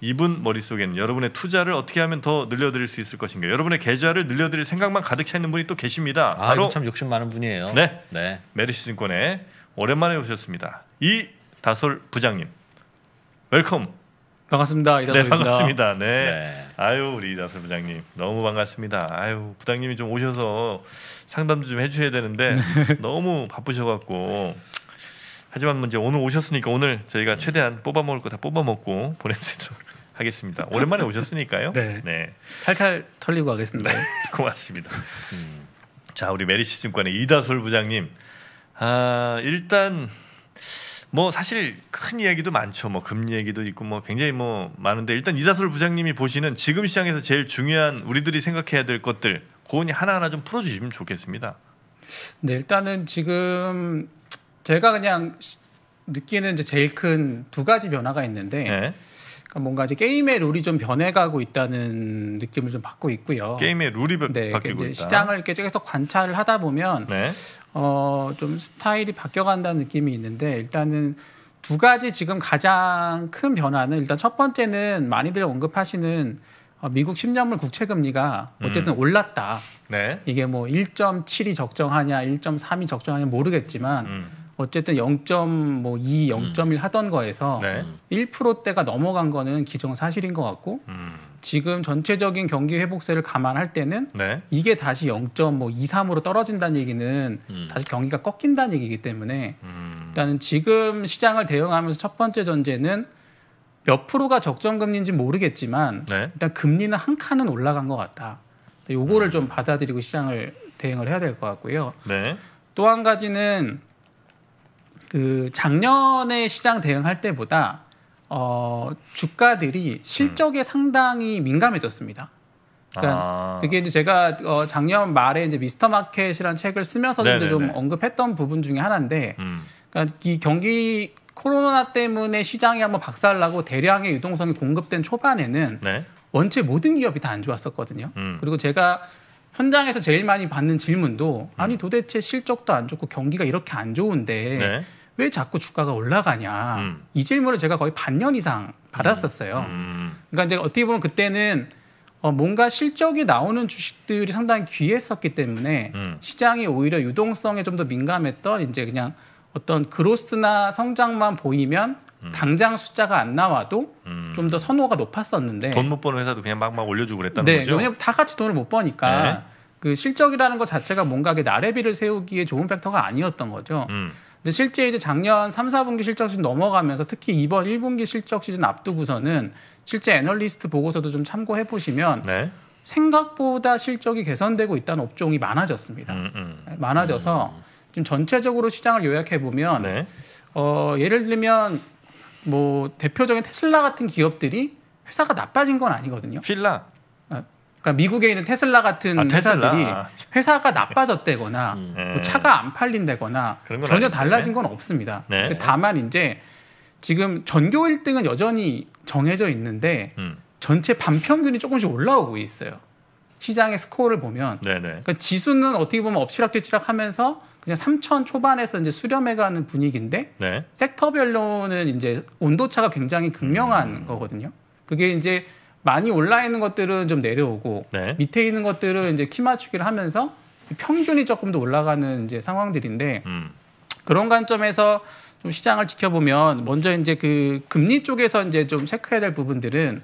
이분 머릿속에는 여러분의 투자를 어떻게 하면 더 늘려드릴 수 있을 것인가 여러분의 계좌를 늘려드릴 생각만 가득 차 있는 분이 또 계십니다 아, 바로 참 욕심 많은 분이에요 네, 네. 메리시증권에 오랜만에 오셨습니다 이 다솔 부장님 웰컴 반갑습니다 이다솔입니다 네, 반갑습니다 네. 네. 아유 우리 이다솔 부장님 너무 반갑습니다 아유 부장님이 좀 오셔서 상담 좀 해주셔야 되는데 네. 너무 바쁘셔갖고 하지만 뭐 이제 오늘 오셨으니까 오늘 저희가 음. 최대한 뽑아먹을 거 다 뽑아먹고 보내드리도록 하겠습니다. 오랜만에 오셨으니까요. 네. 네. 탈탈 털리고 가겠습니다. 네. 고맙습니다. 음. 자, 우리 메리시 증권의 이다솔 부장님. 아, 일단 뭐 사실 큰 이야기도 많죠. 뭐 금리 얘기도 있고 뭐 굉장히 뭐 많은데 일단 이다솔 부장님이 보시는 지금 시장에서 제일 중요한 우리들이 생각해야 될 것들 고은이 하나하나 좀 풀어 주시면 좋겠습니다. 네, 일단은 지금 제가 그냥 느끼는 이제 제일 큰 두 가지 변화가 있는데 네. 그러니까 뭔가 이제 게임의 룰이 좀 변해가고 있다는 느낌을 좀 받고 있고요. 게임의 룰이 네, 바뀌고 있다. 시장을 계속 관찰을 하다 보면 네. 어, 좀 스타일이 바뀌어간다는 느낌이 있는데 일단은 두 가지 지금 가장 큰 변화는 일단 첫 번째는 많이들 언급하시는 어, 미국 10년물 국채 금리가 음. 어쨌든 음. 올랐다. 네. 이게 뭐 1.7이 적정하냐, 1.3이 적정하냐 모르겠지만 음. 어쨌든 0.2, 0.1 음. 하던 거에서 네. 1%대가 넘어간 거는 기정사실인 것 같고 음. 지금 전체적인 경기 회복세를 감안할 때는 네. 이게 다시 0.23으로 뭐 떨어진다는 얘기는 음. 다시 경기가 꺾인다는 얘기이기 때문에 음. 일단은 지금 시장을 대응하면서 첫 번째 전제는 몇 프로가 적정금리인지 모르겠지만 네. 일단 금리는 한 칸은 올라간 것 같다. 요거를 음. 좀 받아들이고 시장을 대응을 해야 될 것 같고요. 네. 또한 가지는 그 작년에 시장 대응할 때보다 어, 주가들이 실적에 음. 상당히 민감해졌습니다. 그러니까 아. 그게 이제 제가 어, 작년 말에 이제 미스터 마켓이라는 책을 쓰면서 좀 언급했던 부분 중에 하나인데, 음. 그러니까 이 경기 코로나 때문에 시장이 한번 박살나고 대량의 유동성이 공급된 초반에는 네. 원체 모든 기업이 다 안 좋았었거든요. 음. 그리고 제가 현장에서 제일 많이 받는 질문도 음. 아니 도대체 실적도 안 좋고 경기가 이렇게 안 좋은데 네. 왜 자꾸 주가가 올라가냐 음. 이 질문을 제가 거의 반년 이상 받았었어요. 음. 음. 그러니까 이제 어떻게 보면 그때는 어, 뭔가 실적이 나오는 주식들이 상당히 귀했었기 때문에 음. 시장이 오히려 유동성에 좀 더 민감했던 이제 그냥 어떤 그로스나 성장만 보이면 음. 당장 숫자가 안 나와도 음. 좀더 선호가 높았었는데 돈 못 버는 회사도 그냥 막막 올려주고 그랬다는 네, 거죠. 왜냐면 다 같이 돈을 못 버니까 네. 그 실적이라는 것 자체가 뭔가 그 나래비를 세우기에 좋은 팩터가 아니었던 거죠. 음. 근데 실제 이제 작년 3, 4분기 실적 시즌 넘어가면서 특히 이번 1분기 실적 시즌 앞두고서는 실제 애널리스트 보고서도 좀 참고해 보시면 네. 생각보다 실적이 개선되고 있다는 업종이 많아졌습니다. 음, 음. 많아져서 음. 지금 전체적으로 시장을 요약해 보면 네. 어, 예를 들면 뭐 대표적인 테슬라 같은 기업들이 회사가 나빠진 건 아니거든요. 필라. 아, 그러니까 미국에 있는 테슬라 같은 아, 회사들이 아, 회사가 나빠졌대거나 네. 뭐 음. 차가 안 팔린다거나 전혀 달라진 건 없습니다. 네. 다만 이제 지금 전교 1등은 여전히 정해져 있는데 음. 전체 반평균이 조금씩 올라오고 있어요. 시장의 스코어를 보면 네, 네. 그러니까 지수는 어떻게 보면 엎치락뒤치락하면서 그냥 3천 초반에서 이제 수렴해가는 분위기인데 네. 섹터별로는 이제 온도 차가 굉장히 극명한 음. 거거든요. 그게 이제 많이 올라 있는 것들은 좀 내려오고 네. 밑에 있는 것들은 이제 키 맞추기를 하면서 평균이 조금 더 올라가는 이제 상황들인데 음. 그런 관점에서 좀 시장을 지켜보면 먼저 이제 그 금리 쪽에서 이제 좀 체크해야 될 부분들은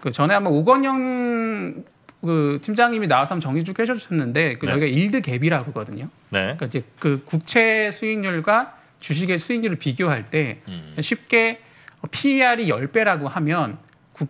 그 전에 한번 오건영 그 팀장님이 나와서 정리 쭉 해주셨는데 그 네. 여기가 일드 갭이라고 그러거든요. 네. 그러니까 이제 그 국채 수익률과 주식의 수익률을 비교할 때 음. 쉽게 PER이 10배라고 하면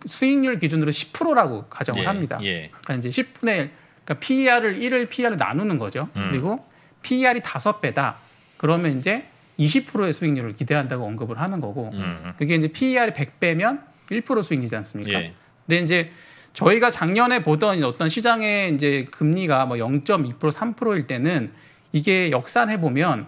수익률 기준으로 10%라고 가정을 예, 합니다. 예. 그러니까 이제 10분의 1, 그러니까 PER을 1을 PER로 나누는 거죠. 음. 그리고 PER이 5배다. 그러면 이제 20%의 수익률을 기대한다고 언급을 하는 거고 음. 음. 그게 이제 PER이 100배면 1% 수익이지 않습니까? 예. 근데 이제 저희가 작년에 보던 어떤 시장의 이제 금리가 뭐0.2% 3%일 때는 이게 역산해 보면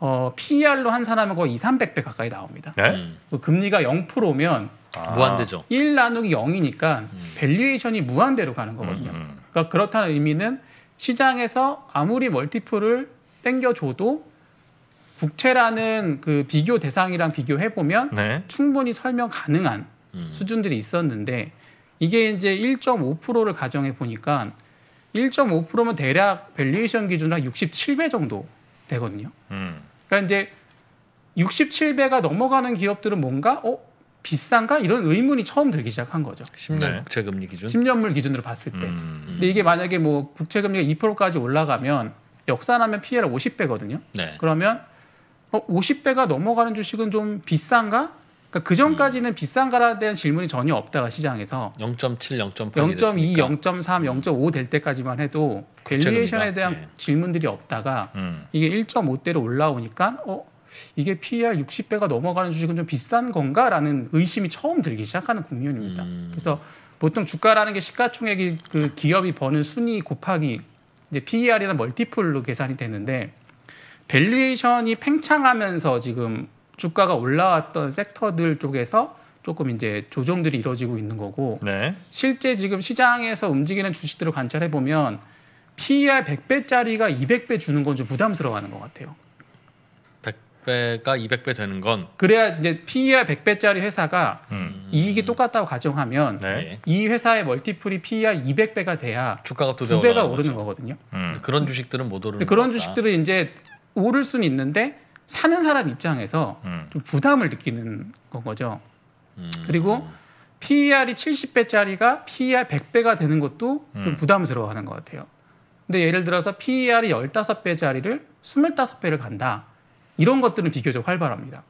어, PER로 한 사람은 거의 2, 300배 가까이 나옵니다. 네? 음. 그 금리가 0%면 아. 무한대죠. 1 나누기 0이니까 밸류에이션이 음. 무한대로 가는 거거든요. 음, 음. 그러니까 그렇다는 의미는 시장에서 아무리 멀티플을 땡겨줘도 국채라는 그 비교 대상이랑 비교해보면 네. 충분히 설명 가능한 음. 수준들이 있었는데 이게 이제 1.5%를 가정해 보니까 1.5%면 대략 밸류에이션 기준으로 한 67배 정도 되거든요. 음. 그러니까 이제 67배가 넘어가는 기업들은 뭔가 어 비싼가 이런 의문이 처음 들기 시작한 거죠. 10년 네. 국채금리 기준. 10년물 기준으로 봤을 때. 음. 근데 이게 만약에 뭐 국채금리가 2%까지 올라가면 역산하면 피해를 50배거든요. 네. 그러면 어, 50배가 넘어가는 주식은 좀 비싼가? 그까그 그러니까 전까지는 음. 비싼가에 대한 질문이 전혀 없다가 시장에서 0.7, 0.8, 0.2, 0.3, 0.5 될 때까지만 해도 밸리에이션에 대한 네. 질문들이 없다가 음. 이게 1.5대로 올라오니까 어 이게 PER 60배가 넘어가는 주식은 좀 비싼 건가라는 의심이 처음 들기 시작하는 국면입니다. 음. 그래서 보통 주가라는 게 시가총액이 그 기업이 버는 순위 곱하기 이제 PER이나 멀티플로 계산이 되는데 밸류에이션이 팽창하면서 지금 주가가 올라왔던 섹터들 쪽에서 조금 이제 조정들이 이루어지고 있는 거고 네. 실제 지금 시장에서 움직이는 주식들을 관찰해 보면 PER 100배짜리가 200배 주는 건 좀 부담스러워하는 것 같아요. 100배가 200배 되는 건 그래야 이제 PER 100배짜리 회사가 음. 이익이 똑같다고 가정하면 네. 이 회사의 멀티플이 PER 200배가 돼야 주가가 두 배가 오르는 거거든요. 음. 그런 주식들은 못 오르는 그런 거 주식들은 이제 오를 수는 있는데 사는 사람 입장에서 음. 좀 부담을 느끼는 건 거죠. 음. 그리고 PER이 70배짜리가 PER 100배가 되는 것도 좀 음. 부담스러워하는 것 같아요. 근데 예를 들어서 PER이 15배짜리를 25배를 간다. 이런 것들은 비교적 활발합니다.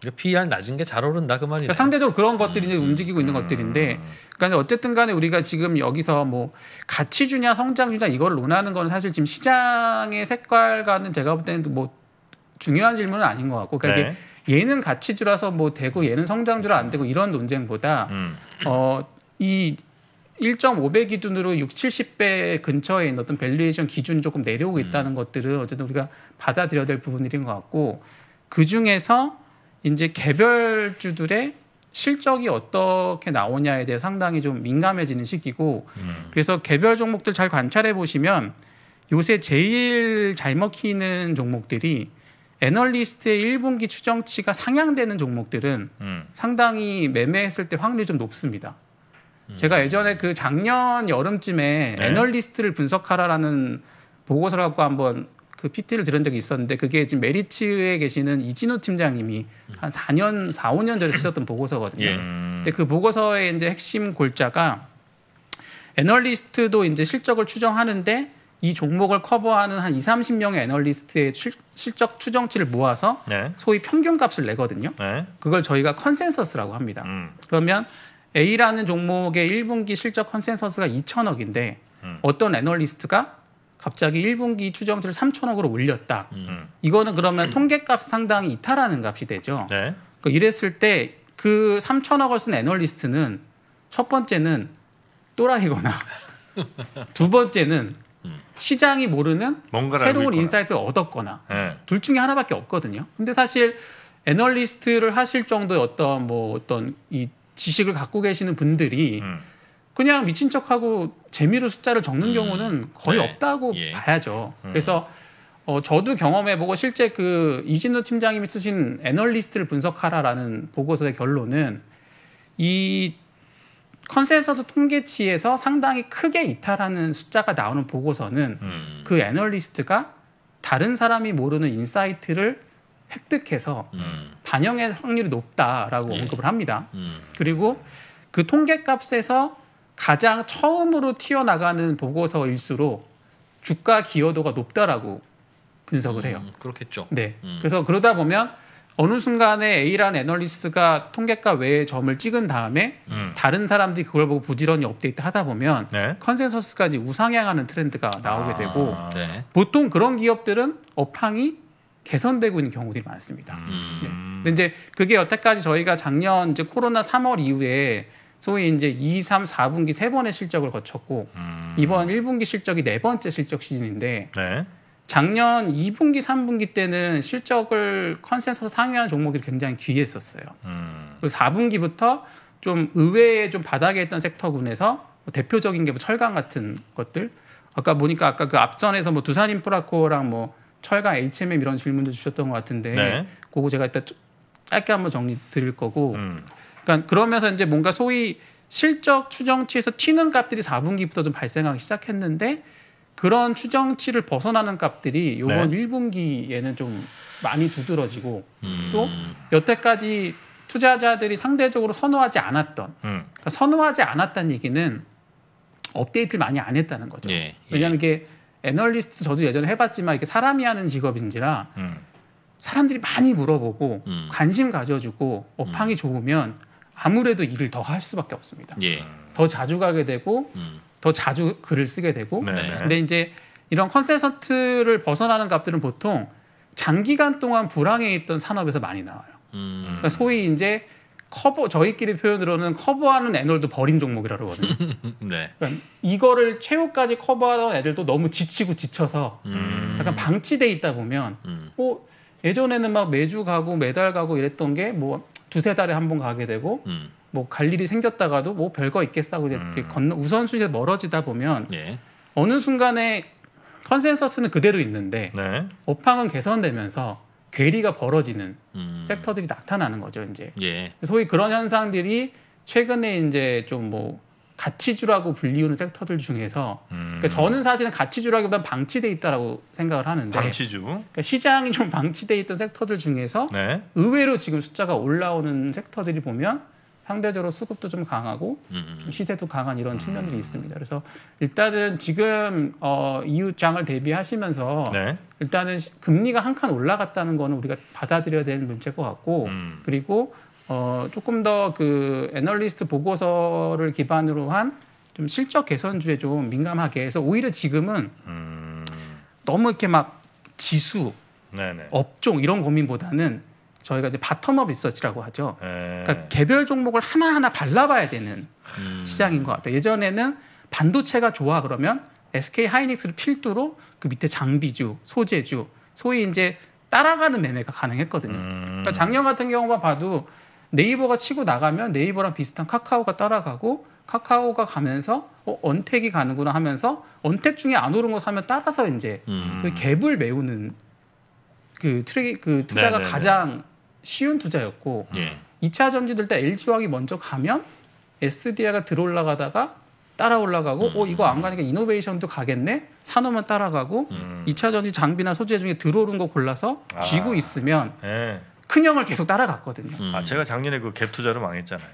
그러니까 피한 e 낮은 게 잘 오른다 그 말이네. 그러니까 상대적으로 그런 음. 것들이 이제 움직이고 있는 음. 것들인데, 그러니까 어쨌든 간에 우리가 지금 여기서 뭐 가치 주냐 성장 주냐 이걸 논하는 건 사실 지금 시장의 색깔과는 제가 볼 때는 뭐 중요한 질문은 아닌 것 같고, 그러니까 네. 이게 얘는 가치주라서 뭐 되고 얘는 성장주라 안 되고 이런 논쟁보다 음. 어이 1.5배 기준으로 6, 70배 근처에 있는 어떤 밸류에이션 기준이 조금 내려오고 음. 있다는 음. 것들은 어쨌든 우리가 받아들여야 될 부분들인 것 같고 그 중에서 이제 개별주들의 실적이 어떻게 나오냐에 대해 상당히 좀 민감해지는 시기고 음. 그래서 개별 종목들 잘 관찰해 보시면 요새 제일 잘 먹히는 종목들이 애널리스트의 1분기 추정치가 상향되는 종목들은 음. 상당히 매매했을 때 확률이 좀 높습니다. 제가 예전에 그 작년 여름쯤에 네. 애널리스트를 분석하라라는 보고서를 갖고 한번 그 PT를 들은 적이 있었는데 그게 지금 메리츠에 계시는 이진우 팀장님이 한 4년, 4, 5년 전에 쓰셨던 보고서거든요. 예. 근데 그 보고서의 이제 핵심 골자가 애널리스트도 이제 실적을 추정하는데 이 종목을 커버하는 한 2, 30명의 애널리스트의 출, 실적 추정치를 모아서 네. 소위 평균값을 내거든요. 네. 그걸 저희가 컨센서스라고 합니다. 음. 그러면 A라는 종목의 1분기 실적 컨센서스가 2천억인데 음. 어떤 애널리스트가 갑자기 1분기 추정치를 3천억으로 올렸다. 음. 이거는 그러면 통계값 상당히 이탈하는 값이 되죠. 네. 그 이랬을 때 그 3천억을 쓴 애널리스트는 첫 번째는 또라이거나 두 번째는 음. 시장이 모르는 새로운 인사이트를 얻었거나 네. 둘 중에 하나밖에 없거든요. 근데 사실 애널리스트를 하실 정도의 어떤 뭐 어떤 이 지식을 갖고 계시는 분들이 음. 그냥 미친 척하고 재미로 숫자를 적는 음. 경우는 거의 네. 없다고 예. 봐야죠. 음. 그래서 어, 저도 경험해보고 실제 그 이진우 팀장님이 쓰신 애널리스트를 분석하라라는 보고서의 결론은 이 컨센서스 통계치에서 상당히 크게 이탈하는 숫자가 나오는 보고서는 음. 그 애널리스트가 다른 사람이 모르는 인사이트를 획득해서 음. 반영의 확률이 높다라고 예. 언급을 합니다. 음. 그리고 그 통계값에서 가장 처음으로 튀어나가는 보고서일수록 주가 기여도가 높다라고 분석을 음, 해요. 음, 그렇겠죠. 네. 음. 그래서 그러다 보면 어느 순간에 A라는 애널리스트가 통계가 외에 점을 찍은 다음에 음. 다른 사람들이 그걸 보고 부지런히 업데이트 하다 보면 네. 컨센서스까지 우상향하는 트렌드가 나오게 되고 아, 네. 보통 그런 기업들은 업황이 개선되고 있는 경우들이 많습니다. 음. 네. 근데 이제 그게 여태까지 저희가 작년 이제 코로나 3월 이후에 소위 이제 2, 3, 4분기 세 번의 실적을 거쳤고 음. 이번 1분기 실적이 네 번째 실적 시즌인데 네. 작년 2분기, 3분기 때는 실적을 컨센서스 상위한종목이 굉장히 귀했었어요. 음. 그리고 4분기부터 좀 의외의 좀 바닥에 있던 섹터군에서 뭐 대표적인 게 뭐 철강 같은 것들 아까 보니까 아까 그 앞전에서 뭐 두산인프라코랑 뭐 철강 HMM 이런 질문도 주셨던 것 같은데 네. 그거 제가 일단 짧게 한번 정리 드릴 거고 음. 그러니까 그러면서 이제 뭔가 소위 실적 추정치에서 튀는 값들이 4분기부터 좀 발생하기 시작했는데 그런 추정치를 벗어나는 값들이 이번 네. 1분기에는 좀 많이 두드러지고 음. 또 여태까지 투자자들이 상대적으로 선호하지 않았던 음. 그러니까 선호하지 않았다는 얘기는 업데이트를 많이 안 했다는 거죠. 예, 예. 왜냐하면 이게 애널리스트 저도 예전에 해봤지만 이게 사람이 하는 직업인지라 음. 사람들이 많이 물어보고 음. 관심 가져주고 음. 업황이 음. 좋으면 아무래도 일을 더 할 수밖에 없습니다. 예. 더 자주 가게 되고 음. 더 자주 글을 쓰게 되고 네. 네. 근데 이제 이런 컨센서트를 벗어나는 값들은 보통 장기간 동안 불황에 있던 산업에서 많이 나와요. 음. 그러니까 소위 이제 커버 저희끼리 표현으로는 커버하는 애널도 버린 종목이라고 그러거든요. 네. 그러니까 이거를 최후까지 커버하던 애들도 너무 지치고 지쳐서 음. 약간 방치돼 있다 보면 음. 뭐 예전에는 막 매주 가고 매달 가고 이랬던 게 뭐 두세 달에 한 번 가게 되고 음. 뭐갈 일이 생겼다가도 뭐 별거 있겠어 하고 이렇게 음. 건너 우선순위에 멀어지다 보면 예. 어느 순간에 컨센서스는 그대로 있는데 네. 업황은 개선되면서 괴리가 벌어지는 음. 섹터들이 나타나는 거죠 이제 예. 소위 그런 현상들이 최근에 이제 좀 뭐 가치주라고 불리우는 섹터들 중에서 그러니까 음. 그러니까 저는 사실은 가치주라기보다는 방치돼 있다라고 생각을 하는데 방치주 그러니까 시장이 좀 방치돼 있던 섹터들 중에서 네. 의외로 지금 숫자가 올라오는 섹터들이 보면 상대적으로 수급도 좀 강하고 좀 음, 음, 음. 시세도 강한 이런 측면들이 있습니다. 그래서 일단은 지금 어, 이웃장을 대비하시면서 네. 일단은 금리가 한 칸 올라갔다는 거는 우리가 받아들여야 되는 문제인것 같고 음. 그리고 어, 조금 더 그 애널리스트 보고서를 기반으로 한 좀 실적 개선주에 좀 민감하게 해서 오히려 지금은 음. 너무 이렇게 막 지수, 네네. 네. 업종 이런 고민보다는 저희가 이제 바텀업 리서치라고 하죠. 예. 그러니까 개별 종목을 하나하나 발라봐야 되는 음. 시장인 것 같아요. 예전에는 반도체가 좋아 그러면 SK 하이닉스를 필두로 그 밑에 장비주, 소재주, 소위 이제 따라가는 매매가 가능했거든요. 음. 그러니까 작년 같은 경우만 봐도 네이버가 치고 나가면 네이버랑 비슷한 카카오가 따라가고 카카오가 가면서 어, 언택이 가는구나 하면서 언택 중에 안 오른 거 사면 따라서 이제 음. 그 갭을 메우는 그 트랙 그 투자가 네네네. 네, 네. 가장 쉬운 투자였고 예. 2차 전지들때 LG화학이 먼저 가면 SDI가 들어올라가다가 따라 올라가고 음. 어 이거 안 가니까 이노베이션도 가겠네 산업만 따라가고 음. 2차 전지 장비나 소재 중에 들어오는 거 골라서 아. 쥐고 있으면 예. 큰 형을 계속 따라갔거든요. 음. 아 제가 작년에 그 갭 투자로 망했잖아요.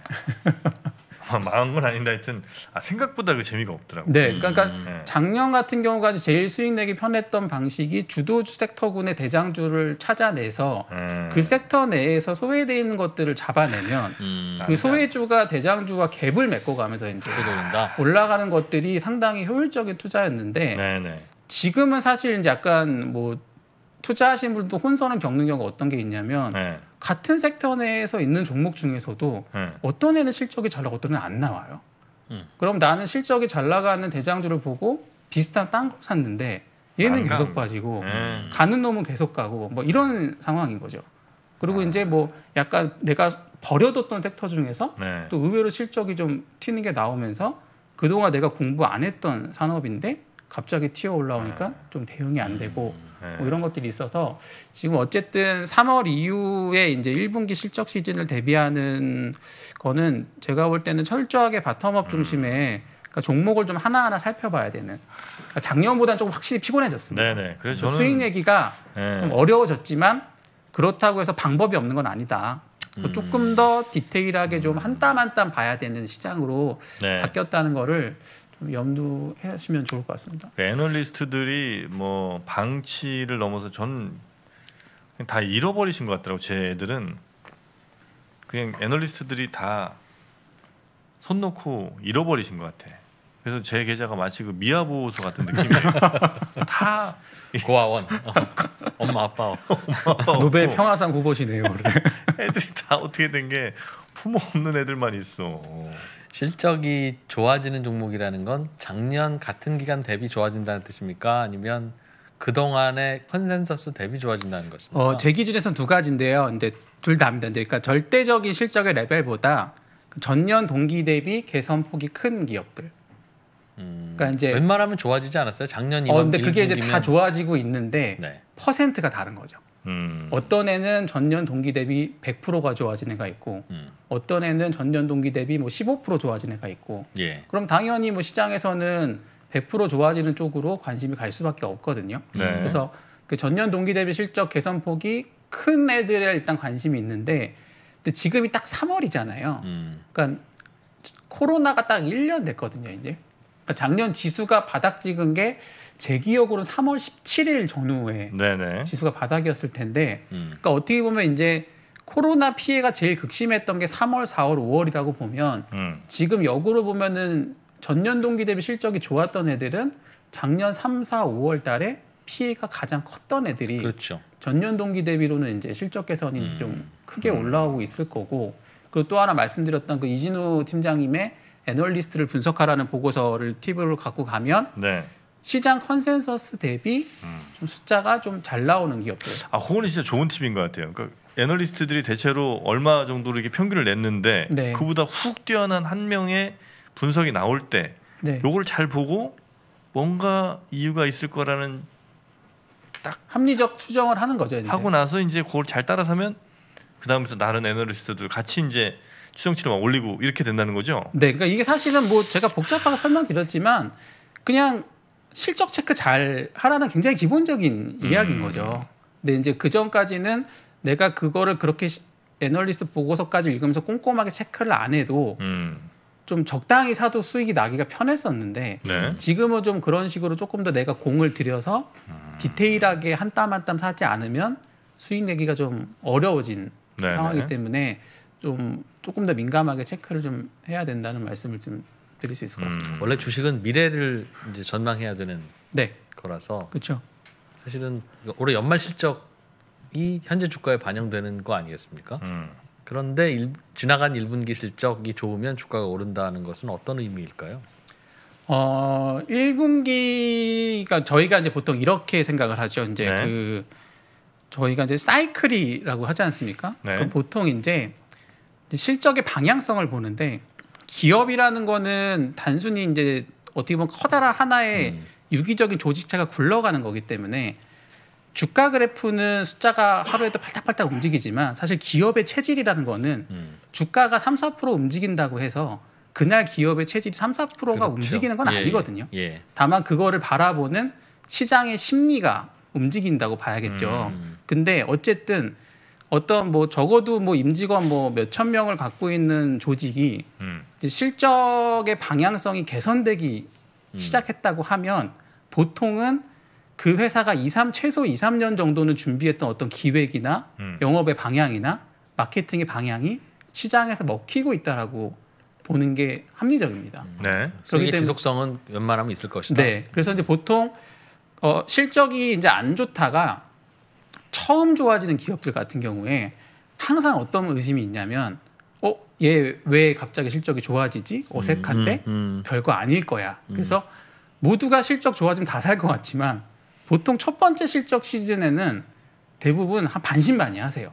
아, 망한 건 아닌데 하여튼 아, 생각보다 그 재미가 없더라고요. 네, 그러니까, 그러니까 음. 네. 작년 같은 경우가 제일 수익 내기 편했던 방식이 주도주 섹터군의 대장주를 찾아내서 음. 그 섹터 내에서 소외되어 있는 것들을 잡아내면 음. 아, 그 소외주가 대장주와 갭을 메꿔가면서 이제 아. 올라가는 것들이 상당히 효율적인 투자였는데 네네. 네. 지금은 사실 이제 약간 뭐 투자하신 분도 들 혼선을 겪는 경우가 어떤 게 있냐면 네. 같은 섹터 내에서 있는 종목 중에서도 음. 어떤 애는 실적이 잘 나고 어떤 애는 안 나와요. 음. 그럼 나는 실적이 잘 나가는 대장주를 보고 비슷한 딴거 샀는데 얘는 계속 간... 빠지고 음. 가는 놈은 계속 가고 뭐 이런 상황인 거죠. 그리고 아. 이제 뭐 약간 내가 버려뒀던 섹터 중에서 네. 또 의외로 실적이 좀 튀는 게 나오면서 그동안 내가 공부 안 했던 산업인데 갑자기 튀어 올라오니까 네. 좀 대응이 안 되고 음. 예. 뭐 이런 것들이 있어서 지금 어쨌든 3월 이후에 이제 1분기 실적 시즌을 대비하는 거는 제가 볼 때는 철저하게 바텀업 음. 중심의 그러니까 종목을 좀 하나하나 살펴봐야 되는. 그러니까 작년보다는 좀 확실히 피곤해졌습니다. 네네. 네. 그래서 저는... 수익 얘기가 네. 좀 어려워졌지만 그렇다고 해서 방법이 없는 건 아니다. 음. 조금 더 디테일하게 좀 한 땀 한 땀 봐야 되는 시장으로 네. 바뀌었다는 거를 좀 염두하시면 좋을 것 같습니다. 그 애널리스트들이 뭐 방치를 넘어서 전다 잃어버리신 것 같더라고 제 애들은 그냥 애널리스트들이 다 손 놓고 잃어버리신 것 같아. 그래서 제 계좌가 마치 그 미아보호소 같은 느낌이에요. 다 고아원, 엄마 아빠, 엄마 노벨 평화상 후보시네요. 그래. 애들이 다 어떻게 된 게 부모 없는 애들만 있어. 실적이 좋아지는 종목이라는 건 작년 같은 기간 대비 좋아진다는 뜻입니까? 아니면 그동안의 컨센서스 대비 좋아진다는 것입니까? 어, 제 기준에선 두 가지인데요. 근데 둘 다입니다. 그러니까 절대적인 실적의 레벨보다 전년 동기 대비 개선 폭이 큰 기업들. 음, 그러니까 이제 웬만하면 좋아지지 않았어요. 작년 어, 이맘 어, 근데 그게 이제 다 좋아지고 있는데 네. 퍼센트가 다른 거죠. 음. 어떤 애는 전년 동기 대비 100%가 좋아진 애가 있고 음. 어떤 애는 전년 동기 대비 뭐 15% 좋아진 애가 있고 예. 그럼 당연히 뭐 시장에서는 100% 좋아지는 쪽으로 관심이 갈 수밖에 없거든요. 네. 그래서 그 전년 동기 대비 실적 개선폭이 큰 애들에 일단 관심이 있는데 근데 지금이 딱 3월이잖아요. 음. 그러니까 코로나가 딱 1년 됐거든요, 이제. 그러니까 작년 지수가 바닥 찍은 게 제 기억으로는 3월 17일 전후에 네네. 지수가 바닥이었을 텐데 음. 그러니까 어떻게 보면 이제 코로나 피해가 제일 극심했던 게 3월, 4월, 5월이라고 보면 음. 지금 역으로 보면은 전년 동기 대비 실적이 좋았던 애들은 작년 3, 4, 5월 달에 피해가 가장 컸던 애들이 그렇죠. 전년 동기 대비로는 이제 실적 개선이 음. 좀 크게 음. 올라오고 있을 거고 그리고 또 하나 말씀드렸던 그 이진우 팀장님의 애널리스트를 분석하라는 보고서를 팁으로 갖고 가면 네. 시장 컨센서스 대비 음. 좀 숫자가 좀 잘 나오는 기업들. 아, 그거는 진짜 좋은 팁인 것 같아요. 그러니까 애널리스트들이 대체로 얼마 정도로 이렇게 평균을 냈는데 네. 그보다 훅 뛰어난 한 명의 분석이 나올 때 네. 요걸 잘 보고 뭔가 이유가 있을 거라는 딱 합리적 추정을 하는 거죠. 이제. 하고 나서 이제 그걸 잘 따라서면 그다음부터 다른 애널리스트들 같이 이제 추정치를 막 올리고 이렇게 된다는 거죠. 네, 그러니까 이게 사실은 뭐 제가 복잡하게 설명드렸지만 그냥 실적 체크 잘 하라는 굉장히 기본적인 음. 이야기인 거죠. 근데 이제 그 전까지는 내가 그거를 그렇게 애널리스트 보고서까지 읽으면서 꼼꼼하게 체크를 안 해도 음. 좀 적당히 사도 수익이 나기가 편했었는데 네. 지금은 좀 그런 식으로 조금 더 내가 공을 들여서 음. 디테일하게 한 땀 한 땀 사지 않으면 수익 내기가 좀 어려워진 네. 상황이기 네. 때문에 좀 조금 더 민감하게 체크를 좀 해야 된다는 말씀을 좀 드릴 수 있을 것 같습니다. 음, 원래 주식은 미래를 이제 전망해야 되는 네. 거라서 그렇죠. 사실은 올해 연말 실적이 현재 주가에 반영되는 거 아니겠습니까? 음. 그런데 일, 지나간 1분기 실적이 좋으면 주가가 오른다는 것은 어떤 의미일까요? 어, 1분기가 저희가 이제 보통 이렇게 생각을 하죠. 이제 네. 그 저희가 이제 사이클이라고 하지 않습니까? 네. 보통 이제 실적의 방향성을 보는데 기업이라는 거는 단순히 이제 어떻게 보면 커다란 하나의 음. 유기적인 조직체가 굴러가는 거기 때문에 주가 그래프는 숫자가 하루에도 팔딱팔딱 움직이지만 사실 기업의 체질이라는 거는 음. 주가가 3, 4% 움직인다고 해서 그날 기업의 체질이 3, 4%가 그렇죠. 움직이는 건 예, 예, 아니거든요. 예. 다만 그거를 바라보는 시장의 심리가 움직인다고 봐야겠죠. 음. 근데 어쨌든 어떤 뭐 적어도 뭐 임직원 뭐 몇천 명을 갖고 있는 조직이 음. 실적의 방향성이 개선되기 음. 시작했다고 하면 보통은 그 회사가 2, 3 최소 2, 3년 정도는 준비했던 어떤 기획이나 음. 영업의 방향이나 마케팅의 방향이 시장에서 먹히고 있다라고 보는 게 합리적입니다. 음. 네. 그렇기 때문에 지속성은 웬만하면 있을 것이다. 네. 그래서 이제 보통 어, 실적이 이제 안 좋다가 처음 좋아지는 기업들 같은 경우에 항상 어떤 의심이 있냐면 어 얘 왜 갑자기 실적이 좋아지지 어색한데 음, 음, 음. 별거 아닐 거야 음. 그래서 모두가 실적 좋아지면 다 살 것 같지만 보통 첫 번째 실적 시즌에는 대부분 한 반신반의 하세요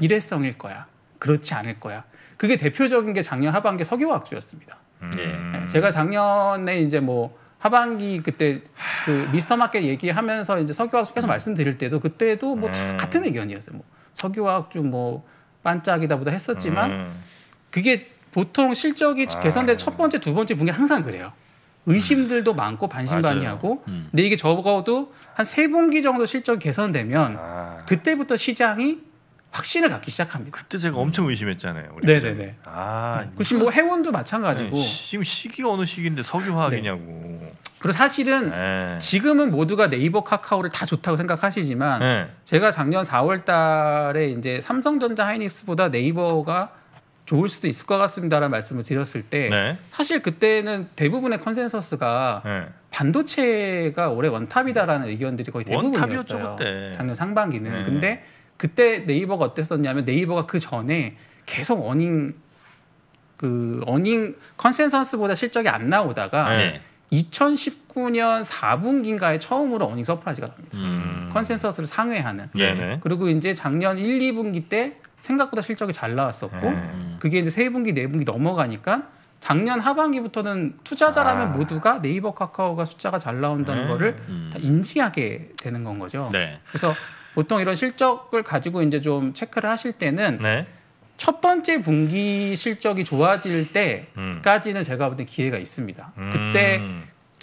일회성일 음. 거야 그렇지 않을 거야 그게 대표적인 게 작년 하반기 석유화학주였습니다 네. 제가 작년에 이제 뭐 하반기 그때 그 미스터 마켓 얘기하면서 이제 석유화학 계속 음. 말씀드릴 때도 그때도 뭐다 음. 같은 의견이었어요. 뭐 석유화학주 뭐 반짝이다보다 했었지만 음. 그게 보통 실적이 개선된 아. 첫 번째 두 번째 분기 항상 그래요. 의심들도 많고 반신반의하고 근데 이게 적어도 한 세 분기 정도 실적이 개선되면 아. 그때부터 시장이 확신을 갖기 시작합니다. 그때 제가 음. 엄청 의심했잖아요. 네네네. 아, 네. 그렇지 뭐 해운도 마찬가지고 아 지금 시기가 어느 시기인데 석유화학이냐고. 네. 그리고 사실은 네. 지금은 모두가 네이버 카카오를 다 좋다고 생각하시지만 네. 제가 작년 4월달에 이제 삼성전자 하이닉스보다 네이버가 좋을 수도 있을 것 같습니다라는 말씀을 드렸을 때 네. 사실 그때는 대부분의 컨센서스가 네. 반도체가 올해 원탑이다라는 의견들이 거의 대부분이었어요. 원탑이었죠, 그때. 작년 상반기는. 근데 그때 네이버가 어땠었냐면 네이버가 그 전에 계속 어닝 그 어닝 컨센서스보다 실적이 안 나오다가 네. 2019년 4분기인가에 처음으로 어닝 서프라이즈가 납니다. 음. 컨센서스를 상회하는. 네네. 그리고 이제 작년 1, 2분기 때 생각보다 실적이 잘 나왔었고 음. 그게 이제 3분기, 4분기 넘어가니까 작년 하반기부터는 투자자라면 아. 모두가 네이버 카카오가 숫자가 잘 나온다는 네. 음. 거를 다 인지하게 되는 건 거죠. 네. 그래서 보통 이런 실적을 가지고 이제 좀 체크를 하실 때는 네. 첫 번째 분기 실적이 좋아질 음. 때까지는 음. 제가 볼 때 기회가 있습니다. 음. 그때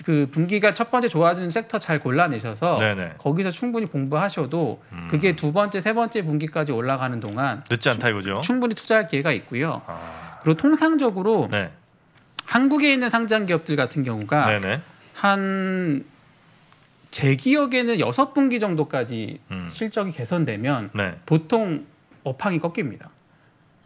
그 분기가 첫 번째 좋아지는 섹터 잘 골라내셔서 네네. 네. 거기서 충분히 공부하셔도 음. 그게 두 번째 세 번째 분기까지 올라가는 동안 늦지 않다 이거죠. 충분히 투자할 기회가 있고요. 아. 그리고 통상적으로 네. 한국에 있는 상장 기업들 같은 경우가 네네. 네. 한제 기억에는 여섯 분기 정도까지 음. 실적이 개선되면 네. 보통 업황이 꺾입니다.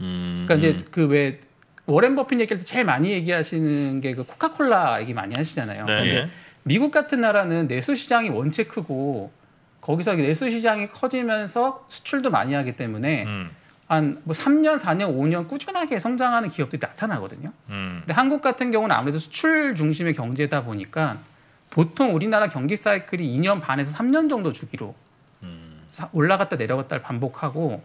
음. 그러니까 이제 음. 그왜 워렌 버핏 얘기할 때 제일 많이 얘기하시는 게 그 코카콜라 얘기 많이 하시잖아요. 네. 근데 그러니까 예. 미국 같은 나라는 내수 시장이 원체 크고 거기서 내수 시장이 커지면서 수출도 많이 하기 때문에 음. 한뭐 3년, 4년, 5년 꾸준하게 성장하는 기업들이 나타나거든요. 음. 근데 한국 같은 경우는 아무래도 수출 중심의 경제다 보니까 보통 우리나라 경기 사이클이 2년 반에서 3년 정도 주기로 음. 올라갔다 내려갔다를 반복하고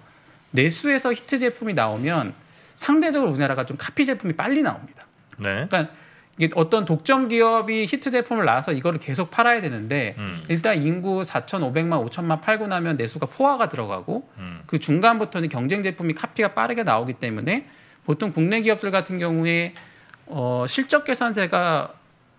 내수에서 히트 제품이 나오면 상대적으로 우리나라가 좀 카피 제품이 빨리 나옵니다. 네. 그러니까 이게 어떤 독점 기업이 히트 제품을 나와서 이거를 계속 팔아야 되는데 음. 일단 인구 4,500만 5천만 팔고 나면 내수가 포화가 들어가고 음. 그 중간부터는 경쟁 제품이 카피가 빠르게 나오기 때문에 보통 국내 기업들 같은 경우에 어, 실적 계산제가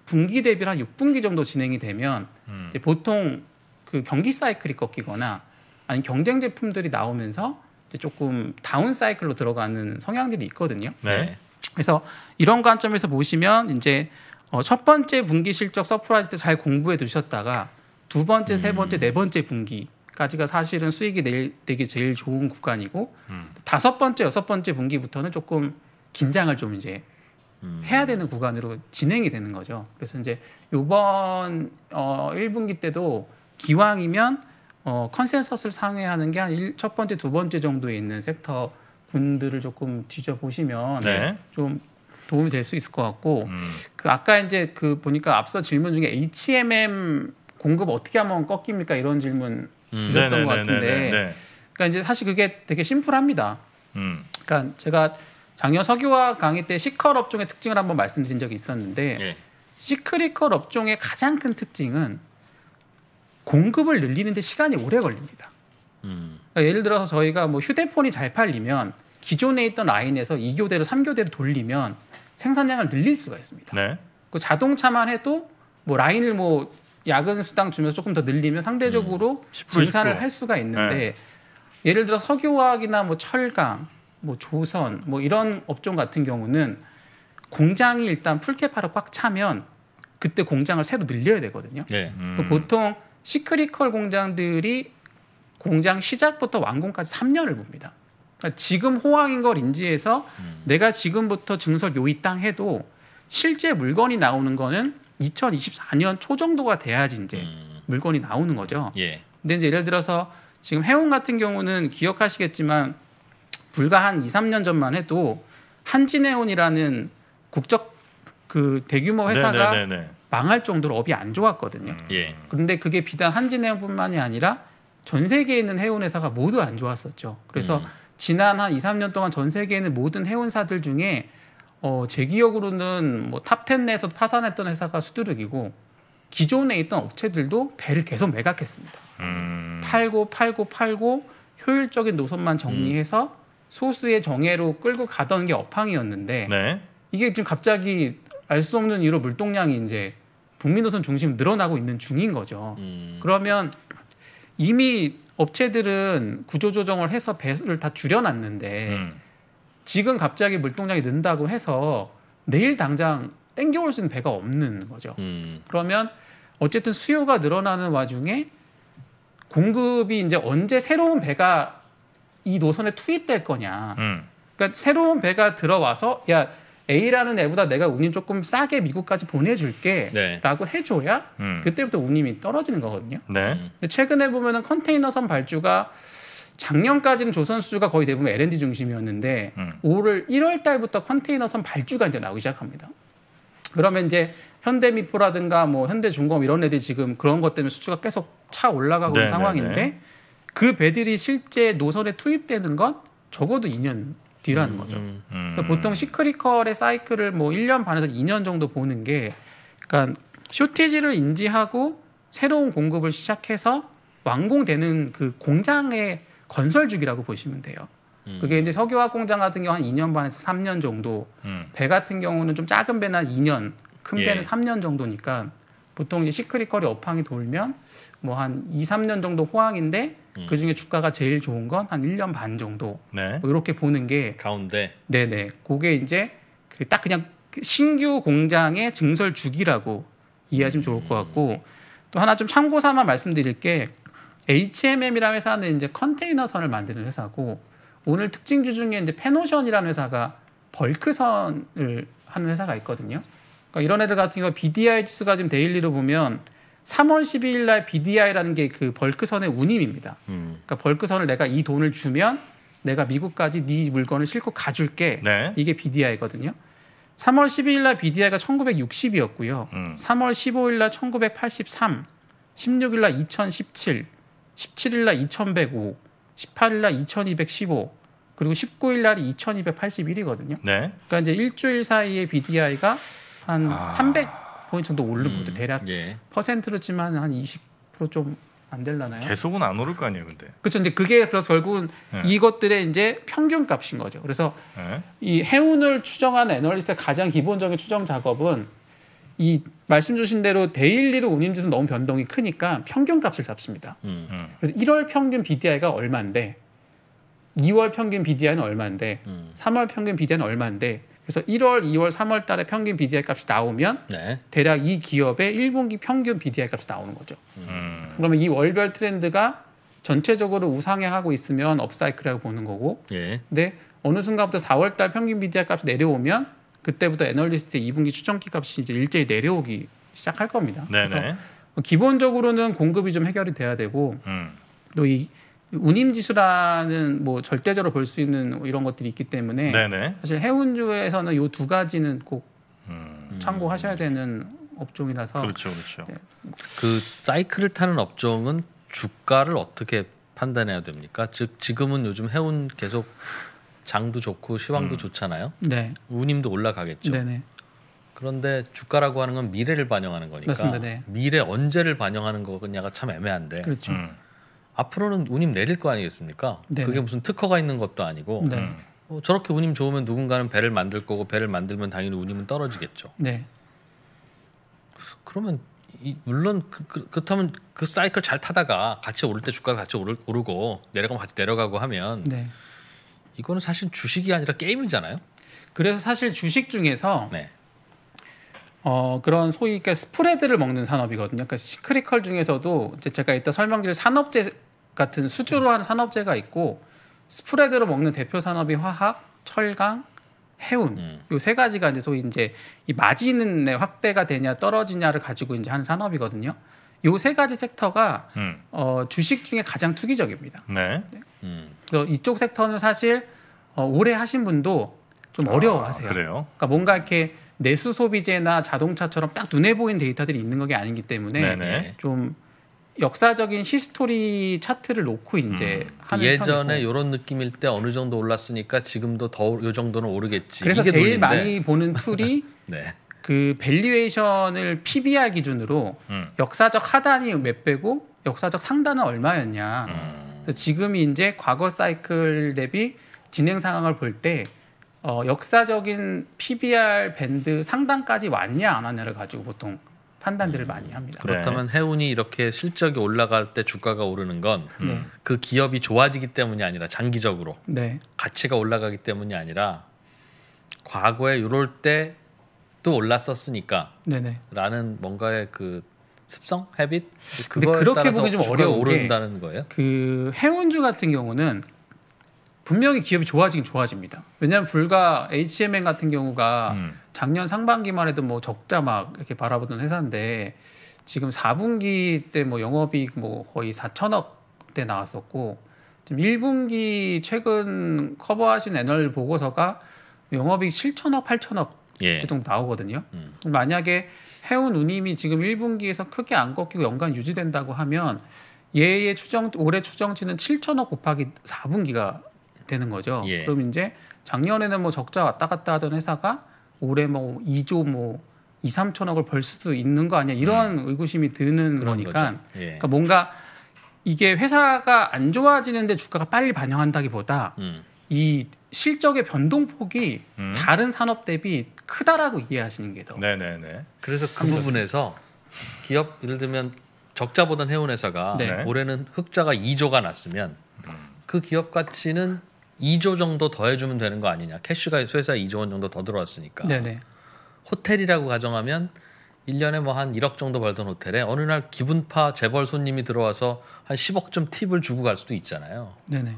분기 대비로 한 6분기 정도 진행이 되면 음. 보통 그 경기 사이클이 꺾이거나 아니 경쟁 제품들이 나오면서 조금 다운 사이클로 들어가는 성향들이 있거든요. 네. 그래서 이런 관점에서 보시면 이제 어, 첫 번째 분기 실적 서프라이즈 때 잘 공부해 두셨다가 두 번째, 세 음. 번째, 네 번째 분기까지가 사실은 수익이 낼 되게 제일 좋은 구간이고 음. 다섯 번째, 여섯 번째 분기부터는 조금 긴장을 좀 이제 음. 해야 되는 구간으로 진행이 되는 거죠. 그래서 이제 이번 어 1분기 때도 기왕이면 어 컨센서스를 상회하는 게 한 첫 번째, 두 번째 정도에 있는 섹터 군들을 조금 뒤져 보시면 네. 좀 도움이 될 수 있을 것 같고 음. 그 아까 이제 그 보니까 앞서 질문 중에 HMM 공급 어떻게 하면 꺾입니까 이런 질문 음. 주셨던 음. 것 네, 네, 네, 같은데 그러니까 이제 사실 그게 되게 심플합니다. 음. 그러니까 제가 작년 석유화 학 강의 때 시컬 업종의 특징을 한번 말씀드린 적이 있었는데 예. 시크리컬 업종의 가장 큰 특징은 공급을 늘리는데 시간이 오래 걸립니다. 음. 그러니까 예를 들어서 저희가 뭐 휴대폰이 잘 팔리면 기존에 있던 라인에서 2교대로 3교대로 돌리면 생산량을 늘릴 수가 있습니다. 네. 그 자동차만 해도 뭐 라인을 뭐 야근 수당 주면서 조금 더 늘리면 상대적으로 음. 증산을 할 수가 있는데 네. 예를 들어 석유화학이나 뭐 철강 뭐 조선 뭐 이런 업종 같은 경우는 공장이 일단 풀케파로 꽉 차면 그때 공장을 새로 늘려야 되거든요. 네. 그러니까 음. 보통 시크리컬 공장들이 공장 시작부터 완공까지 3년을 봅니다. 그러니까 지금 호황인 걸 인지해서 음. 내가 지금부터 증설 요이 땅 해도 실제 물건이 나오는 거는 2024년 초 정도가 돼야지 이제 음. 물건이 나오는 거죠. 예. 근데 이제 예를 들어서 지금 해운 같은 경우는 기억하시겠지만 불과 한 2, 3년 전만 해도 한진해운이라는 국적 그 대규모 네, 회사가 네네네네. 네, 네. 망할 정도로 업이 안 좋았거든요. 음, 예. 그런데 그게 비단 한진해운뿐만이 아니라 전 세계에 있는 해운 회사가 모두 안 좋았었죠. 그래서 음. 지난 한 2, 3년 동안 전 세계에 있는 모든 해운사들 중에 어, 제 기억으로는 뭐 탑 10 내에서 파산했던 회사가 수두룩이고 기존에 있던 업체들도 배를 계속 매각했습니다. 음. 팔고 팔고 팔고 효율적인 노선만 정리해서 음. 소수의 정예로 끌고 가던 게 업황이었는데 네. 이게 지금 갑자기 알 수 없는 이유로 물동량이 이제 북미노선 중심 늘어나고 있는 중인 거죠. 음. 그러면 이미 업체들은 구조조정을 해서 배를 수다 줄여놨는데 음. 지금 갑자기 물동량이 는다고 해서 내일 당장 땡겨올 수 있는 배가 없는 거죠. 음. 그러면 어쨌든 수요가 늘어나는 와중에 공급이 이제 언제 새로운 배가 이 노선에 투입될 거냐. 음. 그러니까 새로운 배가 들어와서 야 A라는 애보다 내가 운임 조금 싸게 미국까지 보내줄게라고 네. 해줘야 음. 그때부터 운임이 떨어지는 거거든요. 네. 음. 근데 최근에 보면은 컨테이너선 발주가 작년까지는 조선 수주가 거의 대부분 LNG 중심이었는데 음. 올해 1월 달부터 컨테이너선 발주가 이제 나오기 시작합니다. 그러면 이제 현대미포라든가 뭐 현대중공 이런 애들이 지금 그런 것 때문에 수주가 계속 차 올라가고 있는 네, 네, 상황인데. 네. 그 배들이 실제 노선에 투입되는 건 적어도 2년 뒤라는 음, 거죠. 음, 음. 그러니까 보통 시크리컬의 사이클을 뭐 1년 반에서 2년 정도 보는 게 그러니까 쇼티지를 인지하고 새로운 공급을 시작해서 완공되는 그 공장의 건설 주기라고 보시면 돼요. 음. 그게 이제 석유화 학 공장 같은 경우 한 2년 반에서 3년 정도, 음. 배 같은 경우는 좀 작은 배는 2년, 큰 예. 배는 3년 정도니까 보통 시크릿거리 업황이 돌면 뭐 한 2, 3년 정도 호황인데 음. 그 중에 주가가 제일 좋은 건 한 1년 반 정도 네. 뭐 이렇게 보는 게 가운데 네네 그게 이제 그 딱 그냥 신규 공장의 증설 주기라고 이해하시면 좋을 것 음. 같고 또 하나 좀 참고 삼아 말씀드릴 게 HMM이라는 회사는 이제 컨테이너선을 만드는 회사고 오늘 특징주 중에 이제 페노션이라는 회사가 벌크선을 하는 회사가 있거든요. 그러니까 이런 애들 같은 경우 BDI 지수가 지금 데일리로 보면 3월 12일 날 BDI라는 게 그 벌크선의 운임입니다. 음. 그러니까 벌크선을 내가 이 돈을 주면 내가 미국까지 네 물건을 싣고 가줄게. 네. 이게 BDI거든요. 3월 12일 날 BDI가 1960이었고요. 음. 3월 15일 날 1983, 16일 날 2017, 17일 날 2105, 18일 날 2215, 그리고 19일 날이 2281이거든요. 네. 그러니까 이제 일주일 사이에 BDI가 한 아. 300포인트 정도 오른 음, 것도 대략 예. 퍼센트로 치면 한 20%좀 안 될라나요? 계속은 안 오를 거 아니에요, 근데. 그렇죠. 이제 그게 그래서 결국은 네. 이것들의 이제 평균값인 거죠. 그래서 네. 이 해운을 추정한는 애널리스트의 가장 기본적인 추정 작업은 이 말씀 주신 대로 데일리로 운임지수 너무 변동이 크니까 평균값을 잡습니다. 음. 음. 그래서 1월 평균 BDI가 얼마인데, 2월 평균 BDI는 얼마인데, 음. 3월 평균 BDI는 얼마인데 그래서 1월, 2월, 3월 달에 평균 BDI 값이 나오면 네. 대략 이 기업의 1분기 평균 BDI 값이 나오는 거죠. 음. 그러면 이 월별 트렌드가 전체적으로 우상향하고 있으면 업사이클이라고 보는 거고 예. 근데 어느 순간부터 4월 달 평균 BDI 값이 내려오면 그때부터 애널리스트의 2분기 추정기 값이 이제 일제히 내려오기 시작할 겁니다. 네네. 그래서 기본적으로는 공급이 좀 해결이 돼야 되고 음. 또이 운임지수라는 뭐 절대적으로 볼 수 있는 이런 것들이 있기 때문에 네네. 사실 해운주에서는 이 두 가지는 꼭 음. 참고하셔야 되는 업종이라서 그렇죠, 그렇죠. 네. 그 사이클을 타는 업종은 주가를 어떻게 판단해야 됩니까? 즉 지금은 요즘 해운 계속 장도 좋고 시황도 음. 좋잖아요. 네. 운임도 올라가겠죠. 네네. 그런데 주가라고 하는 건 미래를 반영하는 거니까 맞습니다, 네. 미래 언제를 반영하는 거냐가 참 애매한데. 그렇죠. 음. 앞으로는 운임 내릴 거 아니겠습니까? 네네. 그게 무슨 특허가 있는 것도 아니고 네. 어, 저렇게 운임 좋으면 누군가는 배를 만들 거고 배를 만들면 당연히 운임은 떨어지겠죠. 네. 그러면 이, 물론 그, 그, 그렇다면 그 사이클 잘 타다가 같이 오를 때 주가가 같이 오를, 오르고 내려가면 같이 내려가고 하면 네. 이거는 사실 주식이 아니라 게임이잖아요. 그래서 사실 주식 중에서 네. 어, 그런 소위 그러니까 스프레드를 먹는 산업이거든요. 그러니까 시크리컬 중에서도 제가 이따 설명드릴 산업재 같은 수주로 하는 산업재가 있고 스프레드로 먹는 대표 산업이 화학, 철강, 해운 음. 요세 가지가 이제 소위 이제 이 마진의 확대가 되냐 떨어지냐를 가지고 이제 하는 산업이거든요. 요 세 가지 섹터가 음. 어, 주식 중에 가장 투기적입니다. 네. 네. 음. 그래서 이쪽 섹터는 사실 어, 오래 하신 분도 좀 어려워하세요. 아, 그러니까 뭔가 이렇게 내수 소비재나 자동차처럼 딱 눈에 보이는 데이터들이 있는 것이 아니기 때문에 네네. 네. 좀 역사적인 히스토리 차트를 놓고 이제 음. 예전에 이런 느낌일 때 어느 정도 올랐으니까 지금도 더요 정도는 오르겠지. 그래서 제일 돈인데. 많이 보는 툴이 네. 그 밸류에이션을 PBR 기준으로 음. 역사적 하단이 몇 배고 역사적 상단은 얼마였냐. 음. 그래서 지금이 이제 과거 사이클 대비 진행 상황을 볼 때 어, 역사적인 PBR 밴드 상단까지 왔냐 안 왔냐를 가지고 보통 판단들을 음. 많이 합니다. 그렇다면 해운이 이렇게 실적이 올라갈 때 주가가 오르는 건그 네. 기업이 좋아지기 때문이 아니라 장기적으로 네. 가치가 올라가기 때문이 아니라 과거에 이럴 때 또 올랐었으니까 네네. 네. 라는 뭔가의 그 습성, 헤빗 근데 그렇게 보기 좀 어려운 오른다는 거예요. 그 해운주 같은 경우는 분명히 기업이 좋아지긴 좋아집니다. 왜냐하면 불과 HMN 같은 경우가 음. 작년 상반기만 해도 뭐 적자 막 이렇게 바라보던 회사인데 지금 4분기 때 뭐 영업이익 뭐 거의 4천억 대 나왔었고 지금 1분기 최근 커버하신 애널 보고서가 영업이익 7천억 8천억 예. 그 정도 나오거든요. 음. 만약에 해운 운임이 지금 1분기에서 크게 안 꺾이고 연간 유지된다고 하면 얘의 추정 올해 추정치는 7천억 곱하기 4분기가 되는 거죠. 예. 그럼 이제 작년에는 뭐 적자 왔다 갔다 하던 회사가 올해 뭐 2조 뭐 2, 3천억을 벌 수도 있는 거 아니야? 이런 음. 의구심이 드는 거니까. 예. 그러니까 뭔가 이게 회사가 안 좋아지는데 주가가 빨리 반영한다기보다 음. 이 실적의 변동폭이 음. 다른 산업 대비 크다라고 이해하시는 게 더. 네네네. 그래서 그 부분에서 기업 예를 들면 적자보단 해운 회사가 네. 네. 올해는 흑자가 2조가 났으면 음. 그 기업 가치는 2조 정도 더 해주면 되는 거 아니냐. 캐시가 회사에 2조 원 정도 더 들어왔으니까. 네네. 호텔이라고 가정하면 1년에 뭐 한 1억 정도 벌던 호텔에 어느 날 기분파 재벌 손님이 들어와서 한 10억쯤 팁을 주고 갈 수도 있잖아요. 네네.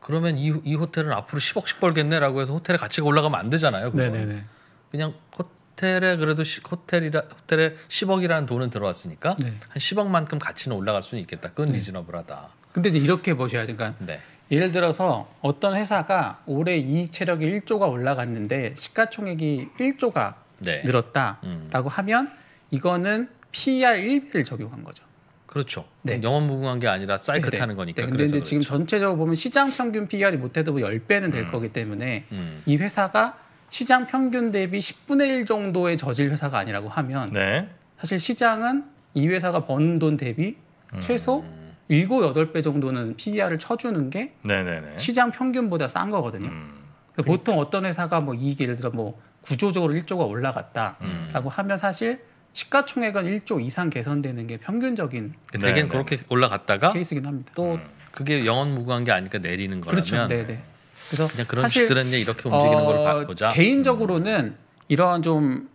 그러면 이, 이 호텔은 앞으로 10억씩 벌겠네라고 해서 호텔에 가치가 올라가면 안 되잖아요. 그 네네네. 그냥 호텔에 그래도 시, 호텔이라 호텔에 10억이라는 돈은 들어왔으니까 네. 한 10억만큼 가치는 올라갈 수는 있겠다. 그건 네. 리즈너블하다. 근데 이제 이렇게 보셔야 되니까 그러니까 네. 예를 들어서 어떤 회사가 올해 이익 체력이 1조가 올라갔는데 시가총액이 1조가 네. 늘었다라고 음. 하면 이거는 PER 1비를 적용한 거죠. 그렇죠. 네. 영원무궁한 게 아니라 사이클 네, 네. 타는 거니까. 네. 근데 이제 지금 그렇죠. 전체적으로 보면 시장 평균 PER이 못해도 뭐 10배는 될 음. 거기 때문에 음. 이 회사가 시장 평균 대비 10분의 1 정도의 저질 회사가 아니라고 하면 네. 사실 시장은 이 회사가 번 돈 대비 음. 최소 일곱 여덟 배 정도는 PER을 쳐주는 게 네네네. 시장 평균보다 싼 거거든요. 음. 그러니까 보통 어떤 회사가 뭐 이익이 예를 들어 뭐 구조적으로 1조가 올라갔다라고 음. 하면 사실 시가총액은 1조 이상 개선되는 게 평균적인 그러 대개는 그렇게 올라갔다가 케이스긴 합니다. 또 음. 그게 영원 무구한 게 아니까 내리는 거라면 그렇죠. 네네. 그래서 그냥 그런 사실 들은 이렇게 움직이는 어, 걸 보자. 개인적으로는 이러한 좀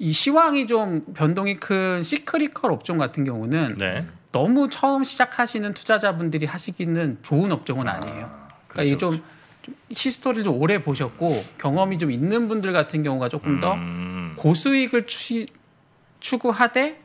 이 시황이 좀 변동이 큰시크리컬 업종 같은 경우는 네. 너무 처음 시작하시는 투자자분들이 하시기는 좋은 업종은 아니에요. 아, 그러니까 그렇죠, 이게 좀, 그렇죠. 좀, 히스토리를 좀 오래 보셨고 경험이 좀 있는 분들 같은 경우가 조금 더 음. 고수익을 취, 추구하되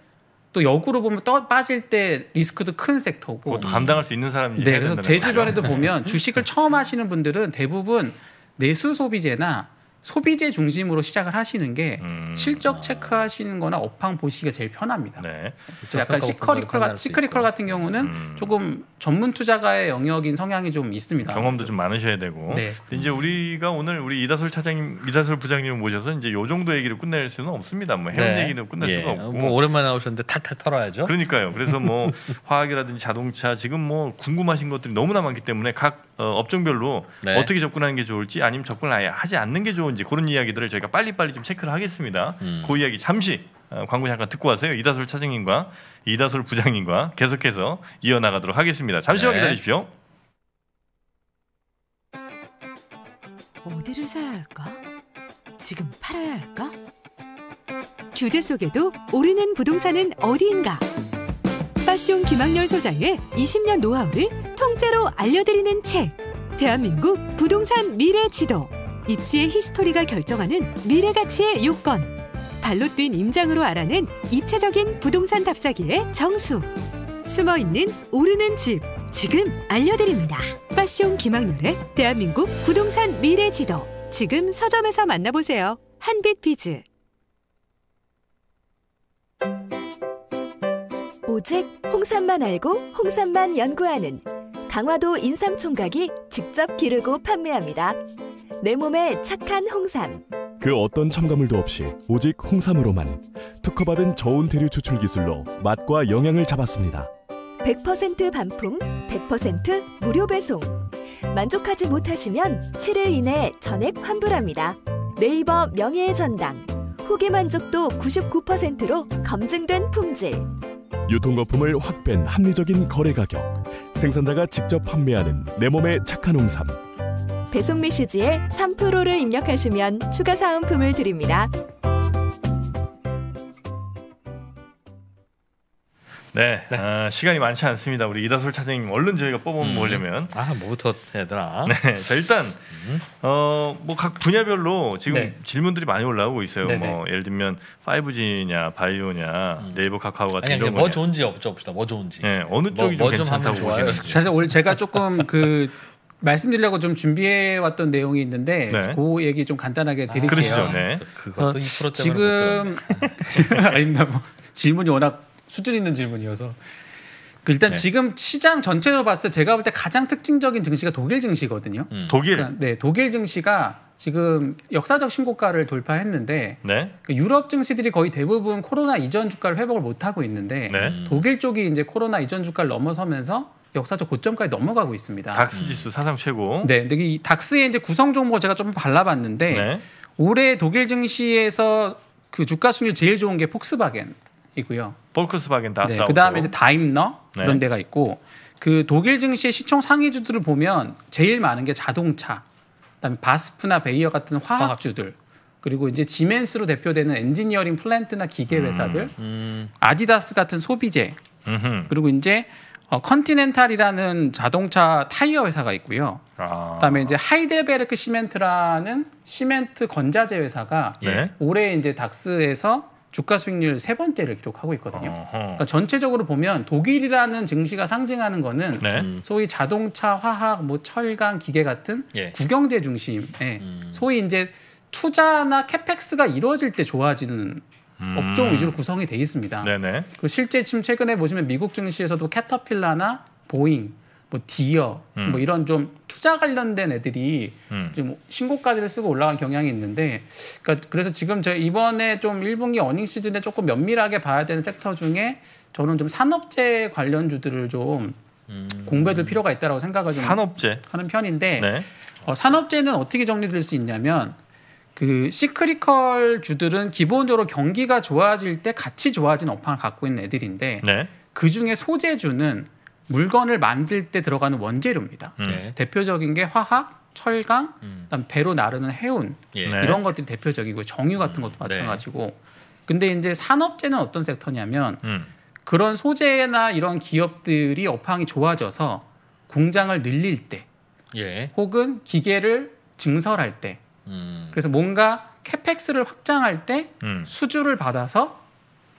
또 역으로 보면 떠 빠질 때 리스크도 큰 섹터고 그것도 감당할 수 있는 사람이 네, 그래서 제 주변에도 보면 주식을 처음 하시는 분들은 대부분 내수 소비재나 소비재 중심으로 시작을 하시는 게 음. 실적 체크하시는 거나 업황 보시기가 제일 편합니다. 네. 약간 시커리컬, 시커리컬 같은 경우는 음. 조금 전문 투자가의 영역인 성향이 좀 있습니다. 경험도 좀 많으셔야 되고. 네. 이제 우리가 오늘 우리 이다솔 차장님, 이다솔 부장님 모셔서 이제 요 정도 얘기를 끝낼 수는 없습니다. 뭐 해운 네. 얘기는 끝낼 예. 수가 없고. 뭐 오랜만에 나오셨는데 탈탈 털어야죠. 그러니까요. 그래서 뭐 화학이라든지 자동차 지금 뭐 궁금하신 것들이 너무나 많기 때문에 각 어, 업종별로 네. 어떻게 접근하는 게 좋을지 아니면 접근을 아예 하지 않는 게 좋을지 해은지 그런 이야기들을 저희가 빨리빨리 좀 체크를 하겠습니다. 음. 그 이야기 잠시 어, 광고 잠깐 듣고 와세요. 이다솔 차장님과 이다솔 부장님과 계속해서 이어나가도록 하겠습니다. 잠시만 네. 기다리십시오. 어디를 사야 할까? 지금 팔아야 할까? 규제 속에도 오르는 부동산은 어디인가? 파시온 김학렬 소장의 20년 노하우를 통째로 알려드리는 책 대한민국 부동산 미래 지도 입지의 히스토리가 결정하는 미래 가치의 요건. 발로 뛴 임장으로 알아낸 입체적인 부동산 답사기의 정수. 숨어 있는 오르는 집. 지금 알려드립니다. 빠시온 김학렬의 대한민국 부동산 미래 지도. 지금 서점에서 만나보세요. 한빛비즈. 오직 홍삼만 알고 홍삼만 연구하는 강화도 인삼총각이 직접 기르고 판매합니다. 내 몸에 착한 홍삼. 그 어떤 첨가물도 없이 오직 홍삼으로만 특허받은 저온 대류 추출 기술로 맛과 영양을 잡았습니다. 100% 반품, 100% 무료 배송. 만족하지 못하시면 7일 이내 전액 환불합니다. 네이버 명예의 전당. 후기 만족도 99%로 검증된 품질. 유통거품을 확 뺀 합리적인 거래 가격. 생산자가 직접 판매하는 내몸에 착한 홍삼. 배송 메시지에 3%를 입력하시면 추가 사은품을 드립니다. 네, 네. 어, 시간이 많지 않습니다. 우리 이다솔 차장님 얼른 저희가 뽑아먹려면 음. 아 뭐부터 해야 되나? 네, 자 일단 어뭐 각 분야별로 지금 네. 질문들이 많이 올라오고 있어요. 네네. 네. 뭐 예를 들면 5G냐, 바이오냐, 음. 네이버 카카오 같은 아니, 이런 거냐. 뭐 좋은지 여쭤봅시다. 뭐 좋은지. 네, 어느 쪽이 뭐, 좀뭐 괜찮다고 보시는지. 사실 오늘 제가 조금 그 말씀드리려고 좀 준비해 왔던 내용이 있는데 네. 그 얘기 좀 간단하게 아, 드릴게요. 아, 그러죠 네. 그것도 어, 지금 아닙니다. 뭐 질문이 워낙 수준 있는 질문이어서 그 일단 네. 지금 시장 전체로 봤을 때 제가 볼 때 가장 특징적인 증시가 독일 증시거든요. 음. 독일. 그러니까 네, 독일 증시가 지금 역사적 신고가를 돌파했는데 네? 그러니까 유럽 증시들이 거의 대부분 코로나 이전 주가를 회복을 못 하고 있는데 네. 음. 독일 쪽이 이제 코로나 이전 주가를 넘어서면서 역사적 고점까지 넘어가고 있습니다. 닥스 지수 음. 사상 최고. 네, 근데 이 닥스의 이제 구성 종목 제가 좀 발라봤는데 네. 올해 독일 증시에서 그 주가 수익률 제일 좋은 게 폭스바겐이고요. 볼스바겐 다스. 네, 그다음에 이제 다임너 네. 이런 데가 있고 그 독일 증시의 시총 상위주들을 보면 제일 많은 게 자동차, 그다음에 바스프나 베이어 같은 화학주들. 그리고 이제 지멘스로 대표되는 엔지니어링 플랜트나 기계 음. 회사들, 음, 음. 아디다스 같은 소비재, 음흠. 그리고 이제 어, 컨티넨탈이라는 자동차 타이어 회사가 있고요. 아. 그다음에 이제 하이델베르크 시멘트라는 시멘트 건자재 회사가 네. 올해 이제 닥스에서 주가 수익률 세 번째를 기록하고 있거든요. 그러니까 전체적으로 보면 독일이라는 증시가 상징하는 거는 네. 음. 소위 자동차, 화학, 뭐 철강, 기계 같은 예. 국영재 중심에 음. 소위 이제 투자나 캐펙스가 이루어질 때 좋아지는 음. 업종 위주로 구성이 돼 있습니다. 네네. 그 실제 지금 최근에 보시면 미국 증시에서도 캐터필라나 보잉, 뭐 디어, 음. 뭐 이런 좀 투자 관련된 애들이 음. 지금 신고가를 쓰고 올라간 경향이 있는데, 그러니까 그래서 지금 저희 이번에 좀 1분기 어닝 시즌에 조금 면밀하게 봐야 되는 섹터 중에 저는 좀 산업재 관련주들을 좀 음. 공부해둘 필요가 있다라고 생각을 좀 산업재 하는 편인데. 네. 어, 산업재는 어떻게 정리될 수 있냐면 그 시크리컬 주들은 기본적으로 경기가 좋아질 때 같이 좋아진 업황을 갖고 있는 애들인데 네. 그 중에 소재주는 물건을 만들 때 들어가는 원재료입니다. 음. 네. 대표적인 게 화학, 철강, 음. 그다음 배로 나르는 해운 예. 네. 이런 것들이 대표적이고 정유 같은 것도 음. 네. 마찬가지고. 근데 이제 산업재는 어떤 섹터냐면 음. 그런 소재나 이런 기업들이 업황이 좋아져서 공장을 늘릴 때, 예. 혹은 기계를 증설할 때 음. 그래서 뭔가 캐펙스를 확장할 때 음. 수주를 받아서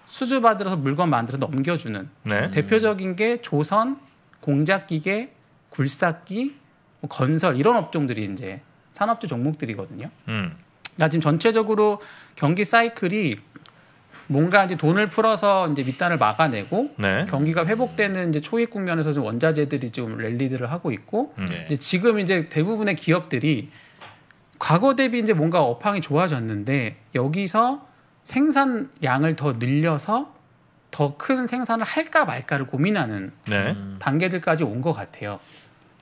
수주 받으서 물건 만들어 넘겨주는 네. 대표적인 게 조선 공작기계 굴삭기 뭐 건설 이런 업종들이 이제 산업재 종목들이거든요. 음. 그 지금 전체적으로 경기 사이클이 뭔가 이제 돈을 풀어서 이제 밑단을 막아내고 네. 경기가 회복되는 이제 초입 국면에서 좀 원자재들이 좀 랠리들을 하고 있고 네. 이제 지금 이제 대부분의 기업들이 과거 대비 이제 뭔가 업황이 좋아졌는데 여기서 생산량을 더 늘려서 더 큰 생산을 할까 말까를 고민하는 네. 단계들까지 온 것 같아요.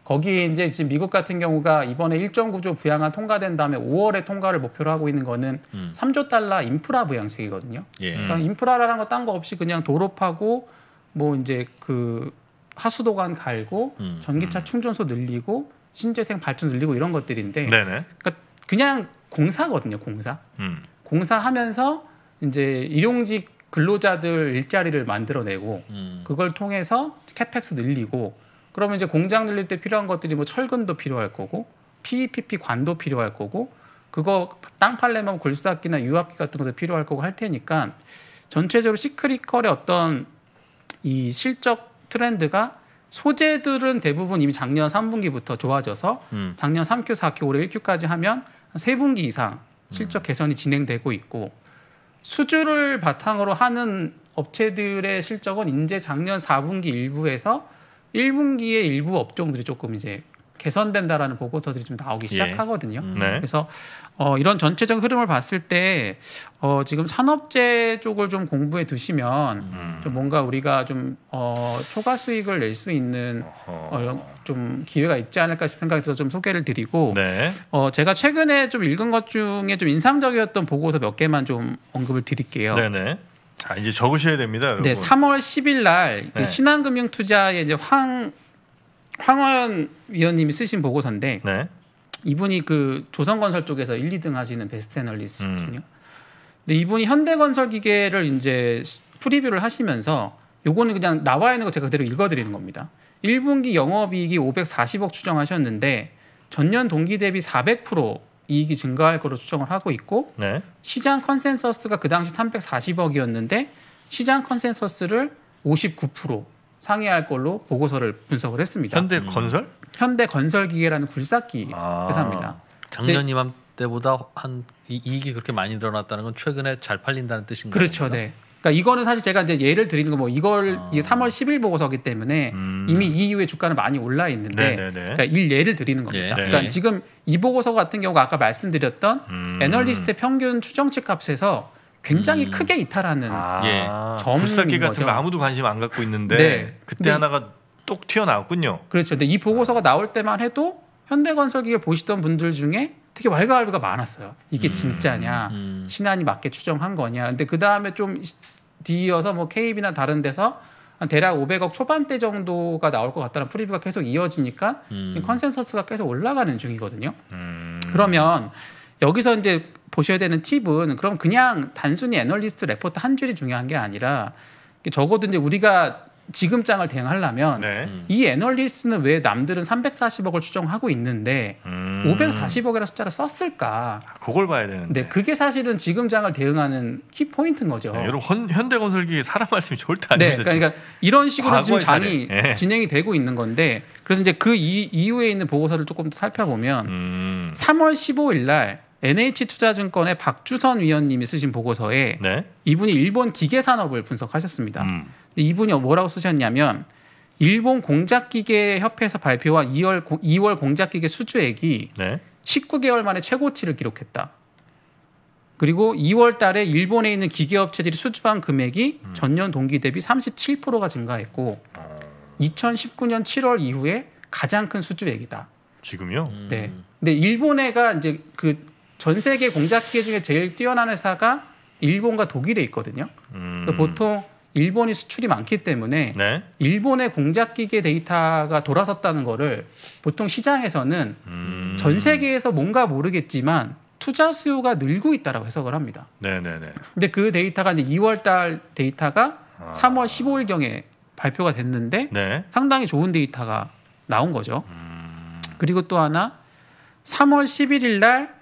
거기에 이제 지금 미국 같은 경우가 이번에 1구조 부양안 통과된 다음에 5월에 통과를 목표로 하고 있는 거는 음. 3조 달러 인프라 부양책이거든요. 예. 그러니까 음. 인프라라는 거 딴 거 없이 그냥 도로 파고 뭐 이제 그 하수도관 갈고 음. 전기차 음. 충전소 늘리고 신재생 발전 늘리고 이런 것들인데 네네. 그러니까 그냥 공사거든요, 공사. 음. 공사하면서 이제 일용직 근로자들 일자리를 만들어내고 음. 그걸 통해서 캐펙스 늘리고 그러면 이제 공장 늘릴 때 필요한 것들이 뭐 철근도 필요할 거고 PEPP e 관도 필요할 거고 그거 땅 팔려면 골수학기나 유압기 같은 것도 필요할 거고 할 테니까 전체적으로 시크리컬의 어떤 이 실적 트렌드가 소재들은 대부분 이미 작년 3분기부터 좋아져서 음. 작년 3Q, 4Q, 올해 1Q까지 하면 세 분기 이상 음. 실적 개선이 진행되고 있고 수주를 바탕으로 하는 업체들의 실적은 이제 작년 4분기 일부에서 1분기에 일부 업종들이 조금 이제 개선된다라는 보고서들이 좀 나오기 예. 시작하거든요. 예. 네. 그래서 어, 이런 전체적 흐름을 봤을 때 어, 지금 산업재 쪽을 좀 공부해 두시면 음. 좀 뭔가 우리가 좀 어, 초과 수익을 낼 수 있는 어, 좀 기회가 있지 않을까 싶은 생각이 들어서 좀 소개를 드리고 네. 어, 제가 최근에 좀 읽은 것 중에 좀 인상적이었던 보고서 몇 개만 좀 언급을 드릴게요. 네네. 아, 네. 이제 적으셔야 됩니다. 네, 여러분. 네, 3월 10일 날 네. 신한금융투자의 이제 황 황원 위원님이 쓰신 보고서인데 네. 이분이 그 조선건설 쪽에서 1, 2등 하시는 베스트 애널리스트거든요. 음. 근데 이분이 현대건설 기계를 이제 프리뷰를 하시면서 요거는 그냥 나와 있는 거 제가 그대로 읽어드리는 겁니다. 1분기 영업이익이 540억 추정하셨는데 전년 동기 대비 400% 이익이 증가할 것으로 추정을 하고 있고 네. 시장 컨센서스가 그 당시 340억이었는데 시장 컨센서스를 59% 상해할 걸로 보고서를 분석을 했습니다. 현대 음. 건설? 음. 현대 건설 기계라는 굴삭기 아. 회사입니다. 작년 이맘때보다 한 이익이 그렇게 많이 늘어났다는 건 최근에 잘 팔린다는 뜻인가요? 그렇죠, 네. 그러니까 이거는 사실 제가 이제 예를 드리는 거뭐 이걸 아. 이게 3월 10일 보고서기 때문에 음. 이미 이 이후에 주가는 많이 올라 있는데 네, 네, 네. 그러니까 일 예를 드리는 겁니다. 예. 그러니까 지금 이 보고서 같은 경우가 아까 말씀드렸던 음. 애널리스트 평균 추정치 값에서 굉장히 음. 크게 이탈하는 아, 예. 점인 굴기 같은 거 아무도 관심 안 갖고 있는데 네. 그때 근 하나가 똑 튀어나왔군요. 그렇죠. 근데 이 보고서가 나올 때만 해도 현대건설기계 보시던 분들 중에 되게 왈가왈부가 많았어요. 이게 음. 진짜냐, 음. 신한이 맞게 추정한 거냐. 근데 그 다음에 좀 뒤이어서 뭐케이비나 다른 데서 한 대략 500억 초반대 정도가 나올 것 같다는 프리뷰가 계속 이어지니까 음. 컨센서스가 계속 올라가는 중이거든요. 음. 그러면 여기서 이제 보셔야 되는 팁은 그럼 그냥 단순히 애널리스트 레포트 한 줄이 중요한 게 아니라 적어도 이제 우리가 지금 장을 대응하려면 네. 음. 이 애널리스트는 왜 남들은 340억을 추정하고 있는데 음. 540억이라는 숫자를 썼을까? 아, 그걸 봐야 되는데. 네, 그게 사실은 지금 장을 대응하는 키 포인트인 거죠. 네, 여러분 현대건설기 사람 말씀이 절대 아닙니다. 네, 그러니까 지금. 이런 식으로 지금 장이 네. 진행이 되고 있는 건데 그래서 이제 그 이, 이후에 있는 보고서를 조금 더 살펴보면 음. 3월 15일 날 NH투자증권의 박주선 위원님이 쓰신 보고서에 네? 이분이 일본 기계 산업을 분석하셨습니다. 음. 이분이 뭐라고 쓰셨냐면 일본 공작기계 협회에서 발표한 2월 2월 공작기계 수주액이 네? 19개월 만에 최고치를 기록했다. 그리고 2월 달에 일본에 있는 기계업체들이 수주한 금액이 음. 전년 동기 대비 37%가 증가했고 음. 2019년 7월 이후에 가장 큰 수주액이다. 지금요? 네. 음. 근데 일본애가 이제 그전 세계 공작기계 중에 제일 뛰어난 회사가 일본과 독일에 있거든요. 음. 그러니까 보통 일본이 수출이 많기 때문에 네? 일본의 공작기계 데이터가 돌아섰다는 거를 보통 시장에서는 음. 전 세계에서 뭔가 모르겠지만 투자 수요가 늘고 있다라고 해석을 합니다. 네네네. 네, 네. 근데 그 데이터가 이제 2월달 데이터가 아. 3월 15일 경에 발표가 됐는데 네? 상당히 좋은 데이터가 나온 거죠. 음. 그리고 또 하나 3월 11일 날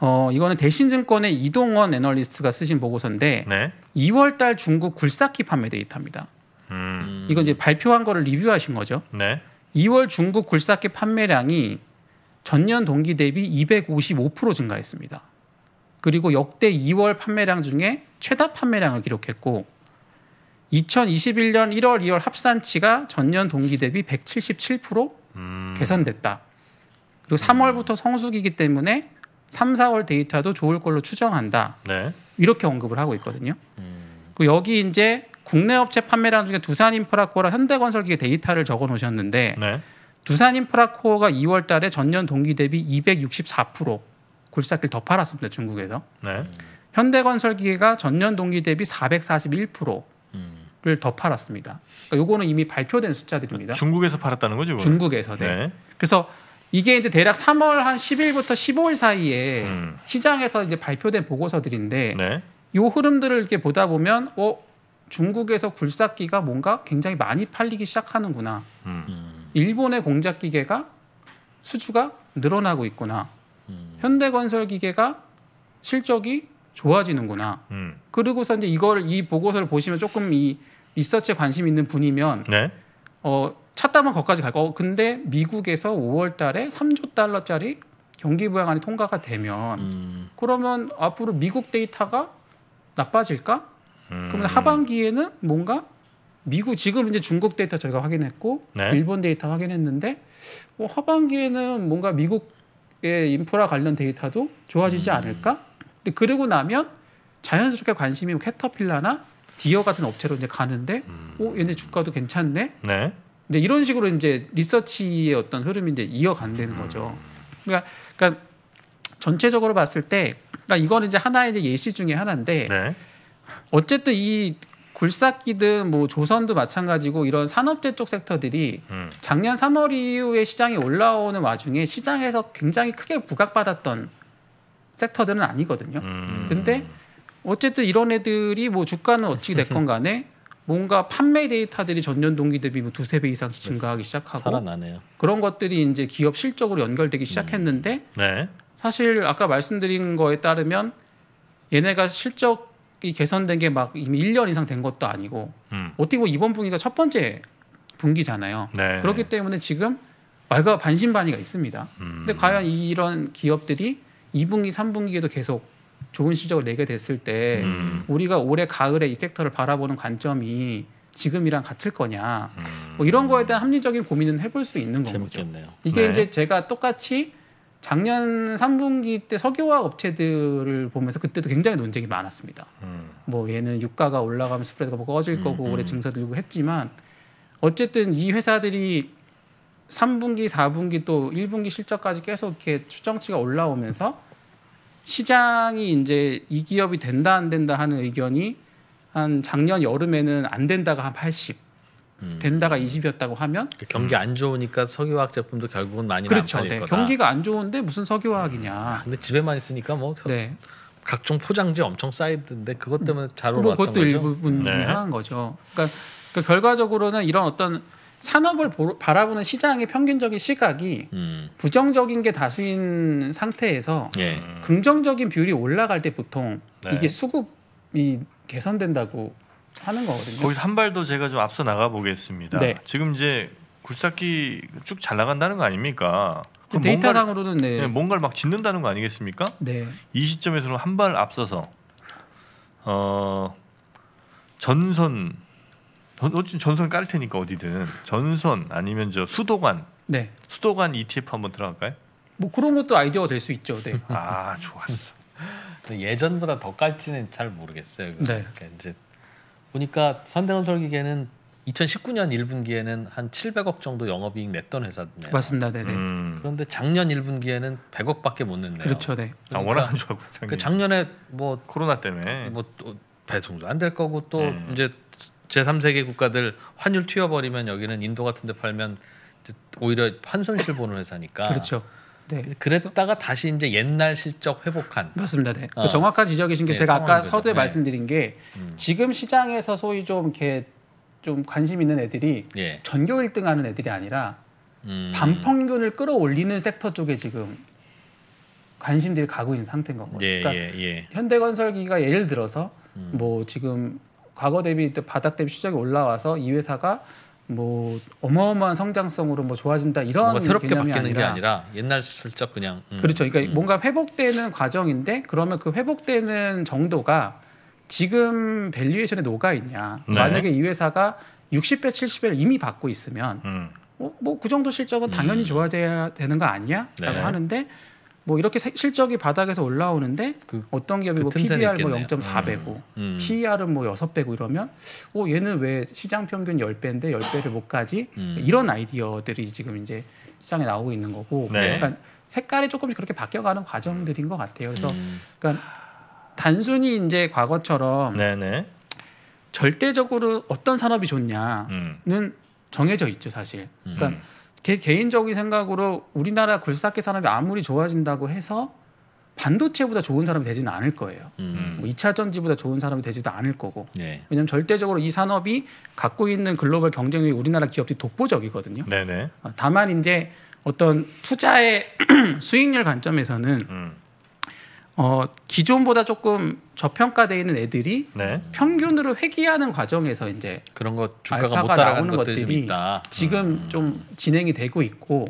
어, 이거는 대신증권의 이동원 애널리스트가 쓰신 보고서인데 네. 2월 달 중국 굴삭기 판매 데이터입니다. 음. 음. 이건 이제 발표한 거를 리뷰하신 거죠. 네. 2월 중국 굴삭기 판매량이 전년 동기 대비 255% 증가했습니다. 그리고 역대 2월 판매량 중에 최다 판매량을 기록했고 2021년 1월, 2월 합산치가 전년 동기 대비 177% 음. 개선됐다. 그리고 3월부터 음. 성수기이기 때문에 3, 4월 데이터도 좋을 걸로 추정한다. 네. 이렇게 언급을 하고 있거든요. 음. 그 여기 이제 국내 업체 판매량 중에 두산인프라코랑 현대건설기계 데이터를 적어 놓으셨는데 네. 두산인프라코어가 2월 달에 전년 동기 대비 264%굴삭기를더 팔았습니다. 중국에서. 네. 현대건설기계가 전년 동기 대비 441%를 음. 더 팔았습니다. 그러니까 요거는 이미 발표된 숫자들입니다. 중국에서 팔았다는 거죠? 중국에서. 네. 네. 그래서 이게 이제 대략 3월 한 10일부터 15일 사이에 음. 시장에서 이제 발표된 보고서들인데 네. 요 흐름들을 이렇게 보다 보면 어 중국에서 굴삭기가 뭔가 굉장히 많이 팔리기 시작하는구나. 음. 음. 일본의 공작 기계가 수주가 늘어나고 있구나. 음. 현대건설 기계가 실적이 좋아지는구나. 음. 그리고서 이제 이걸 이 보고서를 보시면 조금 이 리서치에 관심 있는 분이면 네. 어 찾다만 거기까지 갈 거고 어, 근데 미국에서 5월 달에 3조 달러짜리 경기 부양안이 통과가 되면 음. 그러면 앞으로 미국 데이터가 나빠질까? 음. 그러면 하반기에는 뭔가 미국 지금 이제 중국 데이터 저희가 확인했고 네? 일본 데이터 확인했는데 뭐 하반기에는 뭔가 미국의 인프라 관련 데이터도 좋아지지 음. 않을까? 근데 그러고 나면 자연스럽게 관심이 뭐 캐터필라나 디어 같은 업체로 이제 가는데 음. 오 어, 얘네 주가도 괜찮네. 네? 근데 이런 식으로 이제 리서치의 어떤 흐름이 이제 이어간다는 음. 거죠. 그러니까, 그러니까 전체적으로 봤을 때, 그러니까 이거는 이제 하나의 이제 예시 중에 하나인데, 네. 어쨌든 이 굴삭기든 뭐 조선도 마찬가지고 이런 산업재 쪽 섹터들이 음. 작년 3월 이후에 시장이 올라오는 와중에 시장에서 굉장히 크게 부각받았던 섹터들은 아니거든요. 음. 근데 어쨌든 이런 애들이 뭐 주가는 어찌 됐건 간에 뭔가 판매 데이터들이 전년 동기 대비 뭐 두세 배 이상 증가하기 시작하고 살아나네요. 그런 것들이 이제 기업 실적으로 연결되기 음. 시작했는데 음. 네. 사실 아까 말씀드린 거에 따르면 얘네가 실적이 개선된 게 막 이미 1년 이상 된 것도 아니고 음. 어떻게 보면 이번 분기가 첫 번째 분기잖아요. 네. 그렇기 때문에 지금 말과 반신반의가 있습니다. 음. 근데 과연 이런 기업들이 2분기, 3분기에도 계속 좋은 실적을 내게 됐을 때 음. 우리가 올해 가을에 이 섹터를 바라보는 관점이 지금이랑 같을 거냐 음. 뭐 이런 거에 대한 합리적인 고민은 해볼 수 있는 재밌겠네요. 거죠. 이게 네. 이제 제가 똑같이 작년 3분기 때 석유화학 업체들을 보면서 그때도 굉장히 논쟁이 많았습니다. 음. 뭐 얘는 유가가 올라가면 스프레드가 뭐 꺼질 거고 음, 음 올해 음. 증서 들고 했지만 어쨌든 이 회사들이 3분기, 4분기 또 1분기 실적까지 계속 이렇게 추정치가 올라오면서 시장이 이제 이 기업이 된다 안 된다 하는 의견이 한 작년 여름에는 안 된다가 한 80, 음. 된다가 20이었다고 하면 그 경기 안 좋으니까 석유화학 제품도 결국은 많이 그렇죠. 안 네. 거다. 경기가 안 좋은데 무슨 석유화학이냐. 음. 근데 집에만 있으니까 뭐 네. 각종 포장지 엄청 쌓이던데 그것 때문에 잘 올랐던 뭐그것 거죠. 그것도 일부분 네. 하나 거죠. 그러니까, 그러니까 결과적으로는 이런 어떤 산업을 보 바라보는 시장의 평균적인 시각이 음. 부정적인 게 다수인 상태에서 예. 긍정적인 비율이 올라갈 때 보통 네. 이게 수급이 개선된다고 하는 거거든요. 거기서 한 발도 제가 좀 앞서 나가 보겠습니다. 네. 지금 이제 굴삭기 쭉 잘 나간다는 거 아닙니까? 그 데이터상으로는 뭔가를, 네. 네. 뭔가를 막 짓는다는 거 아니겠습니까? 네. 이 시점에서는 한 발 앞서서 어, 전선 어쨌든 전선 깔 테니까 어디든 전선 아니면 저 수도관. 네. 수도관 ETF 한번 들어갈까요? 뭐 그런 것도 아이디어가 될 수 있죠. 네. 아 좋았어. 예전보다 더 깔지는 잘 모르겠어요. 네. 그러니까 이제 보니까 선대건설 기계는 2019년 1분기에는 한 700억 정도 영업이익 냈던 회사네요. 맞습니다, 네네. 네. 음. 그런데 작년 1분기에는 100억밖에 못 냈네요. 그렇죠, 네. 아, 그러니까 아 워낙 안 좋았고. 그 작년에 뭐 코로나 때문에 뭐 또 배송도 안 될 거고 또 음. 이제 제3세계 국가들 환율 튀어버리면 여기는 인도 같은 데 팔면 오히려 환손실 보는 회사니까. 그렇죠. 네. 그랬다가 다시 이제 옛날 실적 회복한. 맞습니다. 네. 그 어. 그 정확한 지적이신 게 네, 제가 아까 거죠. 서두에 네. 말씀드린 게 음. 지금 시장에서 소위 좀 이렇게 좀 관심 있는 애들이 예. 전교 1등하는 애들이 아니라 음. 반평균을 끌어올리는 섹터 쪽에 지금 관심들이 가고 있는 상태인 거거든요. 예, 그러니까 예, 예, 현대건설기가 예를 들어서 음. 뭐 지금 과거 대비 바닥 대비 실적이 올라와서 이 회사가 뭐 어마어마한 성장성으로 뭐 좋아진다 이런 새롭게 바뀌는 아니라, 게 아니라 옛날 슬쩍 그냥 음, 그렇죠. 그러니까 음. 뭔가 회복되는 과정인데 그러면 그 회복되는 정도가 지금 밸류에이션에 녹아 있냐? 네. 만약에 이 회사가 60배, 70배를 이미 받고 있으면 음. 어, 뭐그 정도 실적은 당연히 음. 좋아져야 되는 거 아니야?라고 네. 하는데 뭐 이렇게 실적이 바닥에서 올라오는데 그, 어떤 기업이 그뭐 PBR 뭐 있겠네요. 음. 음. E 뭐 0.4배고 음. 음. PER은 뭐 6배고 이러면 어 얘는 왜 시장 평균 10배인데 10배를 못 가지? 음. 이런 아이디어들이 지금 이제 시장에 나오고 있는 거고 네. 그러니까 약간 색깔이 조금씩 그렇게 바뀌어가는 과정들인 것 같아요. 그래서 음. 그러니까 단순히 이제 과거처럼 네네. 네. 절대적으로 어떤 산업이 좋냐는 정해져 있죠 사실. 그러니까 개 개인적인 생각으로 우리나라 굴삭기 산업이 아무리 좋아진다고 해서 반도체보다 좋은 사람이 되지는 않을 거예요. 음. 뭐 2차 전지보다 좋은 사람이 되지도 않을 거고. 네. 예. 왜냐하면 절대적으로 이 산업이 갖고 있는 글로벌 경쟁력이 우리나라 기업들이 독보적이거든요. 네네. 어, 다만 이제 어떤 투자의 수익률 관점에서는 음. 어, 기존보다 조금 저평가돼 있는 애들이 네. 평균으로 회귀하는 과정에서 이제 그런 거 주가가 못 따라가는 것들이, 것들이 지금 음. 좀 진행이 되고 있고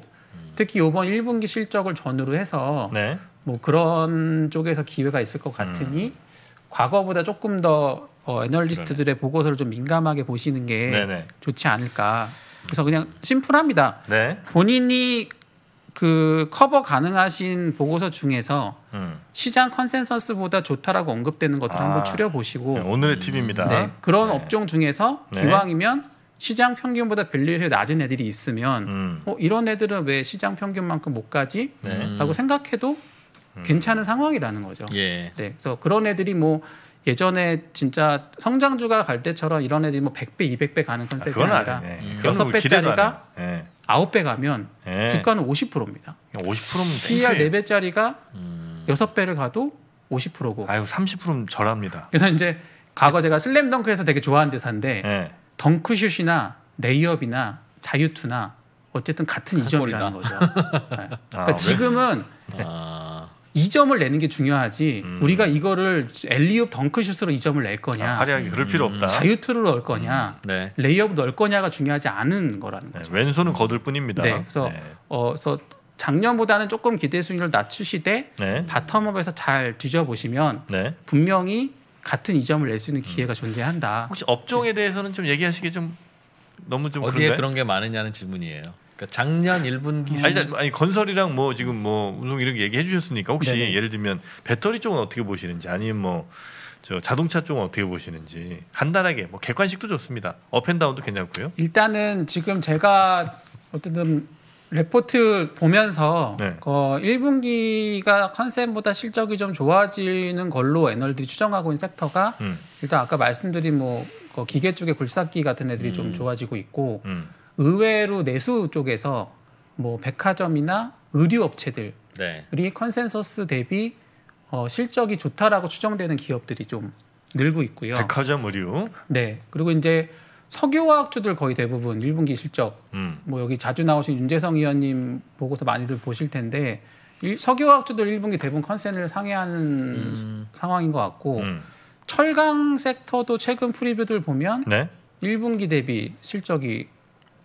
특히 이번 1분기 실적을 전후로 해서 네. 뭐 그런 쪽에서 기회가 있을 것 같으니 음. 과거보다 조금 더 어, 애널리스트들의 그러네. 보고서를 좀 민감하게 보시는 게 네네. 좋지 않을까. 그래서 그냥 심플합니다. 네. 본인이 그 커버 가능하신 보고서 중에서 음. 시장 컨센서스보다 좋다라고 언급되는 것들 아, 한번 추려 보시고 네, 오늘의 팁입니다. 네, 그런 네. 업종 중에서 네. 기왕이면 시장 평균보다 밸류에이 낮은 애들이 있으면 음. 어, 이런 애들은 왜 시장 평균만큼 못 가지?라고 네. 생각해도 음. 괜찮은 상황이라는 거죠. 예. 네, 그래서 그런 애들이 뭐 예전에 진짜 성장주가 갈 때처럼 이런 애들이 뭐 100배, 200배 가는 컨셉이 아, 아니라 여섯 뭐 배짜리가 9배 가면 예. 네. 주가는 50%입니다. 50%면 p r 4배짜리가 음. 6배를 가도 50%고. 아유, 30%면 절합니다. 그래서 이제 과거 제가 슬램덩크에서 되게 좋아하는 대사인데 네. 예. 덩크슛이나 레이업이나 자유투나 어쨌든 같은 이점이라는 거죠. 네. 그러니까 아, 지금은 이점을 내는 게 중요하지 음. 우리가 이거를 엘리웁 덩크슛으로 이점을낼 거냐 아, 화려하게 그럴 필요 없다 음. 자유투를 넣을 거냐 음. 네. 레이업 넣을 거냐가 중요하지 않은 거라는 네, 거죠 네, 왼손은 거들 뿐입니다 네, 그래서, 네. 어, 그래서 작년보다는 조금 기대 수익률 낮추시되 네. 바텀업에서 잘 뒤져보시면 분명히 같은 이점을 낼 수 있는 기회가 음. 존재한다 혹시 업종에 대해서는 좀 얘기하시기 좀 너무 좀 어디에 그런가요? 그런 게 많으냐는 질문이에요 그러니까 작년 1분기 아니, 아니 건설이랑 뭐 지금 뭐 운송 이런게 얘기해 주셨으니까 혹시 네네. 예를 들면 배터리 쪽은 어떻게 보시는지 아니면 뭐 저 자동차 쪽은 어떻게 보시는지 간단하게 뭐 객관식도 좋습니다. 업앤다운도 괜찮고요. 일단은 지금 제가 어쨌든 레포트 보면서 네. 어, 1분기가 컨셉보다 실적이 좀 좋아지는 걸로 애널들이 추정하고 있는 섹터가 음. 일단 아까 말씀드린 뭐 기계 쪽에 굴삭기 같은 애들이 음. 좀 좋아지고 있고 음. 의외로 내수 쪽에서 뭐 백화점이나 의류 업체들이 네. 컨센서스 대비 어, 실적이 좋다라고 추정되는 기업들이 좀 늘고 있고요. 백화점 의류. 네. 그리고 이제 석유화학주들 거의 대부분 1분기 실적. 음. 뭐 여기 자주 나오신 윤재성 위원님 보고서 많이들 보실 텐데 일, 석유화학주들 1분기 대부분 컨센을 상회하는 음. 상황인 것 같고 음. 철강 섹터도 최근 프리뷰들 보면 네? 1분기 대비 실적이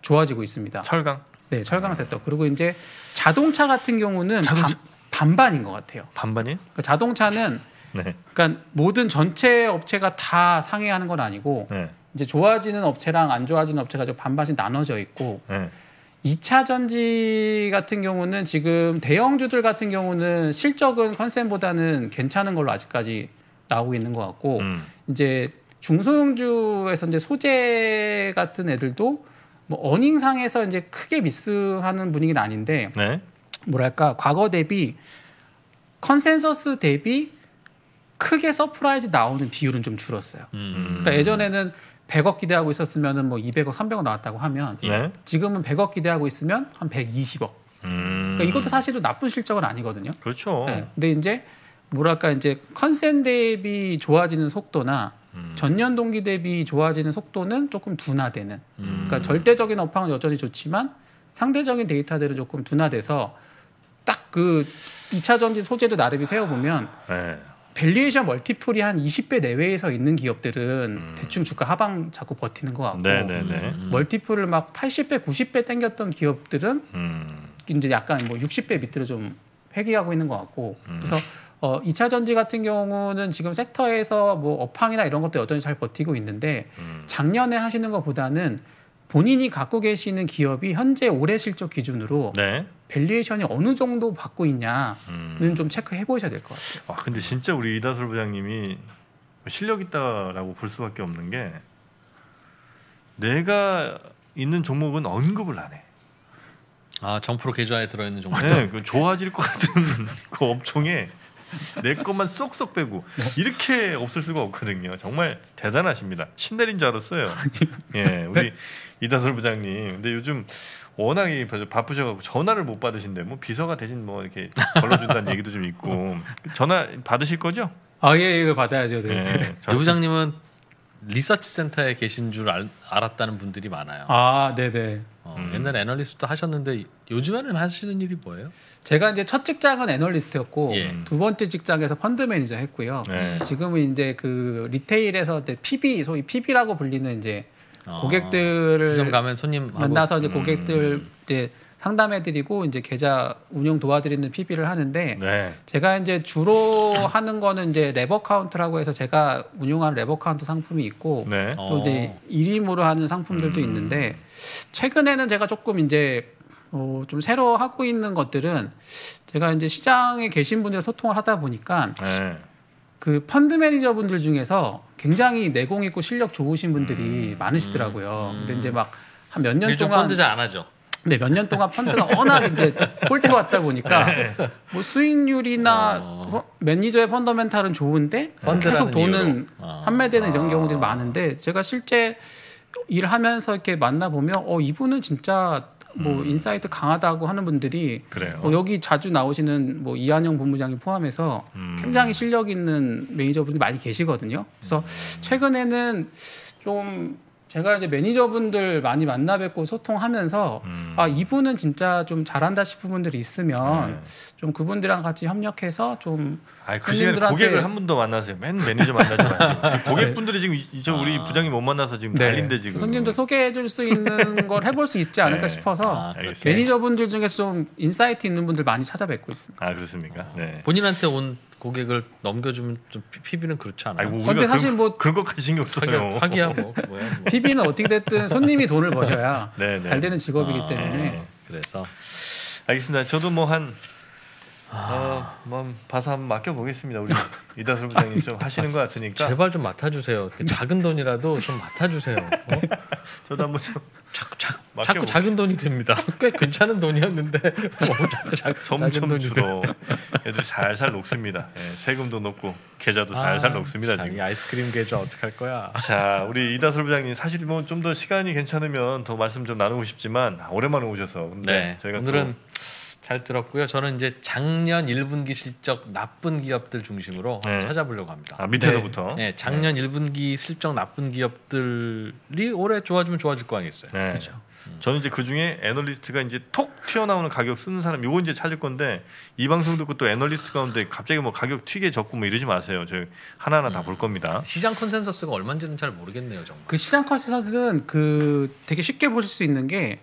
좋아지고 있습니다. 철강. 네, 철강 섹터. 그리고 이제 자동차 같은 경우는 자동차... 반, 반인것 같아요. 반반이 그러니까 자동차는 네. 그러니까 모든 전체 업체가 다상회하는건 아니고 네. 이제 좋아지는 업체랑 안 좋아지는 업체가 좀 반반씩 나눠져 있고 네. 2차 전지 같은 경우는 지금 대형주들 같은 경우는 실적은 컨센보다는 괜찮은 걸로 아직까지 나오고 있는 것 같고 음. 이제 중소형주에서 이제 소재 같은 애들도 뭐 어닝상에서 이제 크게 미스하는 분위기는 아닌데 네. 뭐랄까 과거 대비 컨센서스 대비 크게 서프라이즈 나오는 비율은 좀 줄었어요. 음. 그러니까 예전에는 100억 기대하고 있었으면은 뭐 200억, 300억 나왔다고 하면 네. 지금은 100억 기대하고 있으면 한 120억. 음. 그러니까 이것도 사실은 나쁜 실적은 아니거든요. 그렇죠. 네. 근데 이제 뭐랄까 이제 컨센 대비 좋아지는 속도나 음. 전년 동기 대비 좋아지는 속도는 조금 둔화되는. 음. 그러니까 절대적인 업황은 여전히 좋지만 상대적인 데이터들은 조금 둔화돼서 딱 그 2차 전지 소재도 나름이 세어보면 네. 밸리에이션 멀티플이 한 20배 내외에서 있는 기업들은 음. 대충 주가 하방 자꾸 버티는 것 같고 네네네. 음, 음. 멀티플을 막 80배, 90배 땡겼던 기업들은 이제 약간 뭐 60배 밑으로 좀 회귀하고 있는 것 같고 그래서 어, 2차 전지 같은 경우는 지금 섹터에서 뭐 업황이나 이런 것도 여전히 잘 버티고 있는데 음. 작년에 하시는 것보다는 본인이 갖고 계시는 기업이 현재 올해 실적 기준으로 네. 밸리에이션이 어느 정도 받고 있냐는 음. 좀 체크해 보셔야 될 것 같아요. 와, 아, 근데 진짜 우리 이다솔 부장님이 실력 있다라고 볼 수밖에 없는 게 내가 있는 종목은 언급을 안 해. 아 정프로 계좌에 들어있는 종목. 네, 그 좋아질 것 같은 그 업종에 내 것만 쏙쏙 빼고 이렇게 없을 수가 없거든요. 정말 대단하십니다. 신내린 줄 알았어요. 예, 네. 우리 이다솔 부장님. 근데 요즘 워낙에 바쁘셔가지고 전화를 못 받으신데 뭐 비서가 대신 뭐 이렇게 걸러준다는 얘기도 좀 있고 전화 받으실 거죠? 아 예, 예 이거 예, 받아야죠. 네. 예, 저... 부장님은 리서치 센터에 계신 줄 알, 았다는 분들이 많아요. 아, 네네. 네. 어, 음. 옛날 애널리스트 하셨는데 요즘에는 하시는 일이 뭐예요? 제가 이제 첫 직장은 애널리스트였고 예. 음. 두 번째 직장에서 펀드 매니저 했고요. 예. 지금은 이제 그 리테일에서 이제 PB 소위 PB라고 불리는 이제 아, 고객들을 어, 가면 손님 만나서 이제 음. 고객들 음. 이제 상담해드리고 이제 계좌 운영 도와드리는 PB를 하는데 네. 제가 이제 주로 하는 거는 이제 레버 카운트라고 해서 제가 운영하는 레버 카운트 상품이 있고 네. 또 이제 일임으로 어. 하는 상품들도 음. 있는데 최근에는 제가 조금 이제 어, 좀 새로 하고 있는 것들은 제가 이제 시장에 계신 분들 소통을 하다 보니까 네. 그 펀드 매니저분들 중에서 굉장히 내공 있고 실력 좋으신 분들이 음. 많으시더라고요. 음. 근데 이제 막 한 몇 년 동안 펀드 잘 안 하죠. 근데 몇년 동안 펀드가 워낙 이제 꼴대 왔다 보니까 네. 뭐 수익률이나 어. 매니저의 펀더멘탈은 좋은데 계속 돈은 아. 판매되는 이런 아. 경우들이 많은데 제가 실제 일하면서 이렇게 만나 보면 어 이분은 진짜 뭐 음. 인사이트 강하다고 하는 분들이 어, 여기 자주 나오시는 뭐 이한영 본부장님 포함해서 음. 굉장히 실력 있는 매니저분들이 많이 계시거든요. 그래서 음. 최근에는 좀 제가 이제 매니저분들 많이 만나 뵙고 소통하면서 음. 아 이분은 진짜 좀 잘한다 싶은 분들이 있으면 네. 좀 그분들이랑 같이 협력해서 좀 아니, 그 손님들한테 고객을 한 분도 만나세요. 맨 매니저 만나지 마시고 고객분들이 지금 저 우리 아. 부장님 못 만나서 지금 네. 난린데 지금 손님들 소개해줄 수 있는 걸 해볼 수 있지 않을까 네. 싶어서 아, 매니저분들 중에좀 인사이트 있는 분들 많이 찾아뵙고 있습니다. 아 그렇습니까? 네. 본인한테 온 고객을 넘겨주면 좀 PB는 그렇지 않아요. 아 근데 사실 그런, 뭐 그런 것까지 신경 써요. 하기야 뭐, 뭐. PB는 어떻게 됐든 손님이 돈을 버셔야 네, 네. 잘 되는 직업이기 아, 때문에. 아, 그래서 알겠습니다. 저도 뭐한 아, 어, 한번 봐서 한번 맡겨보겠습니다. 우리 이다솔 부장님 좀 하시는 것 같으니까 제발 좀 맡아주세요. 작은 돈이라도 좀 맡아주세요. 어? 저도 한번 좀 자꾸 자, 자꾸 작은 돈이 됩니다꽤 괜찮은 돈이었는데 뭐, 자꾸 자, 점점 돈이 줄어. 애들 살살 녹습니다. 네, 세금도 높고 계좌도 살살 아, 녹습니다. 자, 지금 아이스크림 계좌 어떡할 거야? 자, 우리 이다솔 부장님 사실 뭐 좀 더 시간이 괜찮으면 더 말씀 좀 나누고 싶지만 아, 오랜만에 오셔서 근데 네, 저희가 오늘은 잘 들었고요. 저는 이제 작년 1분기 실적 나쁜 기업들 중심으로 네. 찾아보려고 합니다. 아, 밑에서부터. 네. 네. 네. 작년 네. 1분기 실적 나쁜 기업들이 올해 좋아지면 좋아질 거 아니겠어요. 네. 그렇죠. 음. 저는 이제 그 중에 애널리스트가 이제 톡 튀어나오는 가격 쓰는 사람 요거 이제 찾을 건데 이 방송 듣고 또 애널리스트 가운데 갑자기 뭐 가격 튀게 적고 뭐 이러지 마세요. 저희 하나하나 다볼 음. 겁니다. 시장 컨센서스가 얼마인지는 잘 모르겠네요, 정말. 그 시장 컨센서스는 그 되게 쉽게 보실 수 있는 게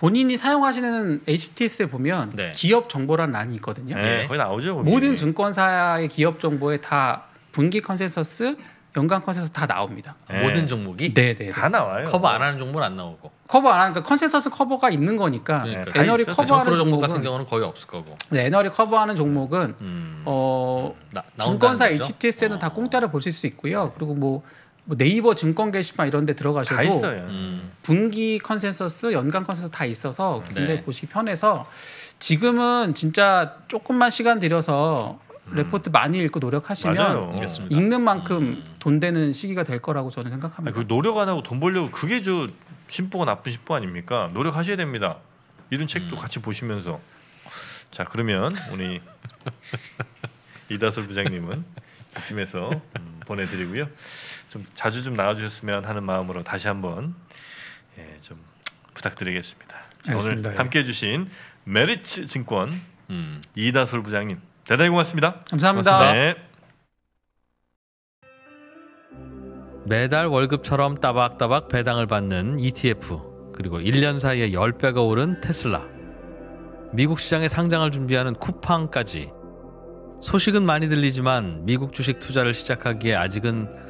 본인이 사용하시는 HTS에 보면 네. 기업 정보란 란이 있거든요. 네, 거기 나오죠. 거기. 모든 네. 증권사의 기업 정보에 다 분기 컨센서스, 연간 컨센서스 다 나옵니다. 네. 모든 종목이? 네, 네. 네. 다 나와요. 커버 안 하는 종목은 안 나오고. 커버 안 하니까 그러니까 컨센서스 커버가 있는 거니까 그러니까 애널이 네, 커버하는 종목 같은 경우는 거의 없을 거고. 네, 에너리 커버하는 종목은 음... 어 나, 증권사 HTS에는 어... 다 공짜로 보실 수 있고요. 그리고 뭐뭐 네이버 증권 게시판 이런 데 들어가셔도 있어요. 음. 분기 컨센서스, 연간 컨센서스 다 있어서 근데 네. 보시기 편해서 지금은 진짜 조금만 시간 들여서 음. 레포트 많이 읽고 노력하시면 맞아요. 읽는 만큼 음. 돈 되는 시기가 될 거라고 저는 생각합니다. 아니, 그 노력 안 하고 돈 벌려고 그게 저 심보가 나쁜 심보 아닙니까? 노력하셔야 됩니다. 이런 책도 음. 같이 보시면서 자 그러면 우리 이다솔 부장님은 팀에서 음, 보내드리고요. 좀 자주 좀 나와주셨으면 하는 마음으로 다시 한번 예, 좀 부탁드리겠습니다. 알겠습니다. 오늘 예. 함께해 주신 메리츠 증권 음. 이다솔 부장님 대단히 고맙습니다. 감사합니다. 네. 매달 월급처럼 따박따박 배당을 받는 ETF 그리고 1년 사이에 10배가 오른 테슬라 미국 시장에 상장을 준비하는 쿠팡까지 소식은 많이 들리지만 미국 주식 투자를 시작하기에 아직은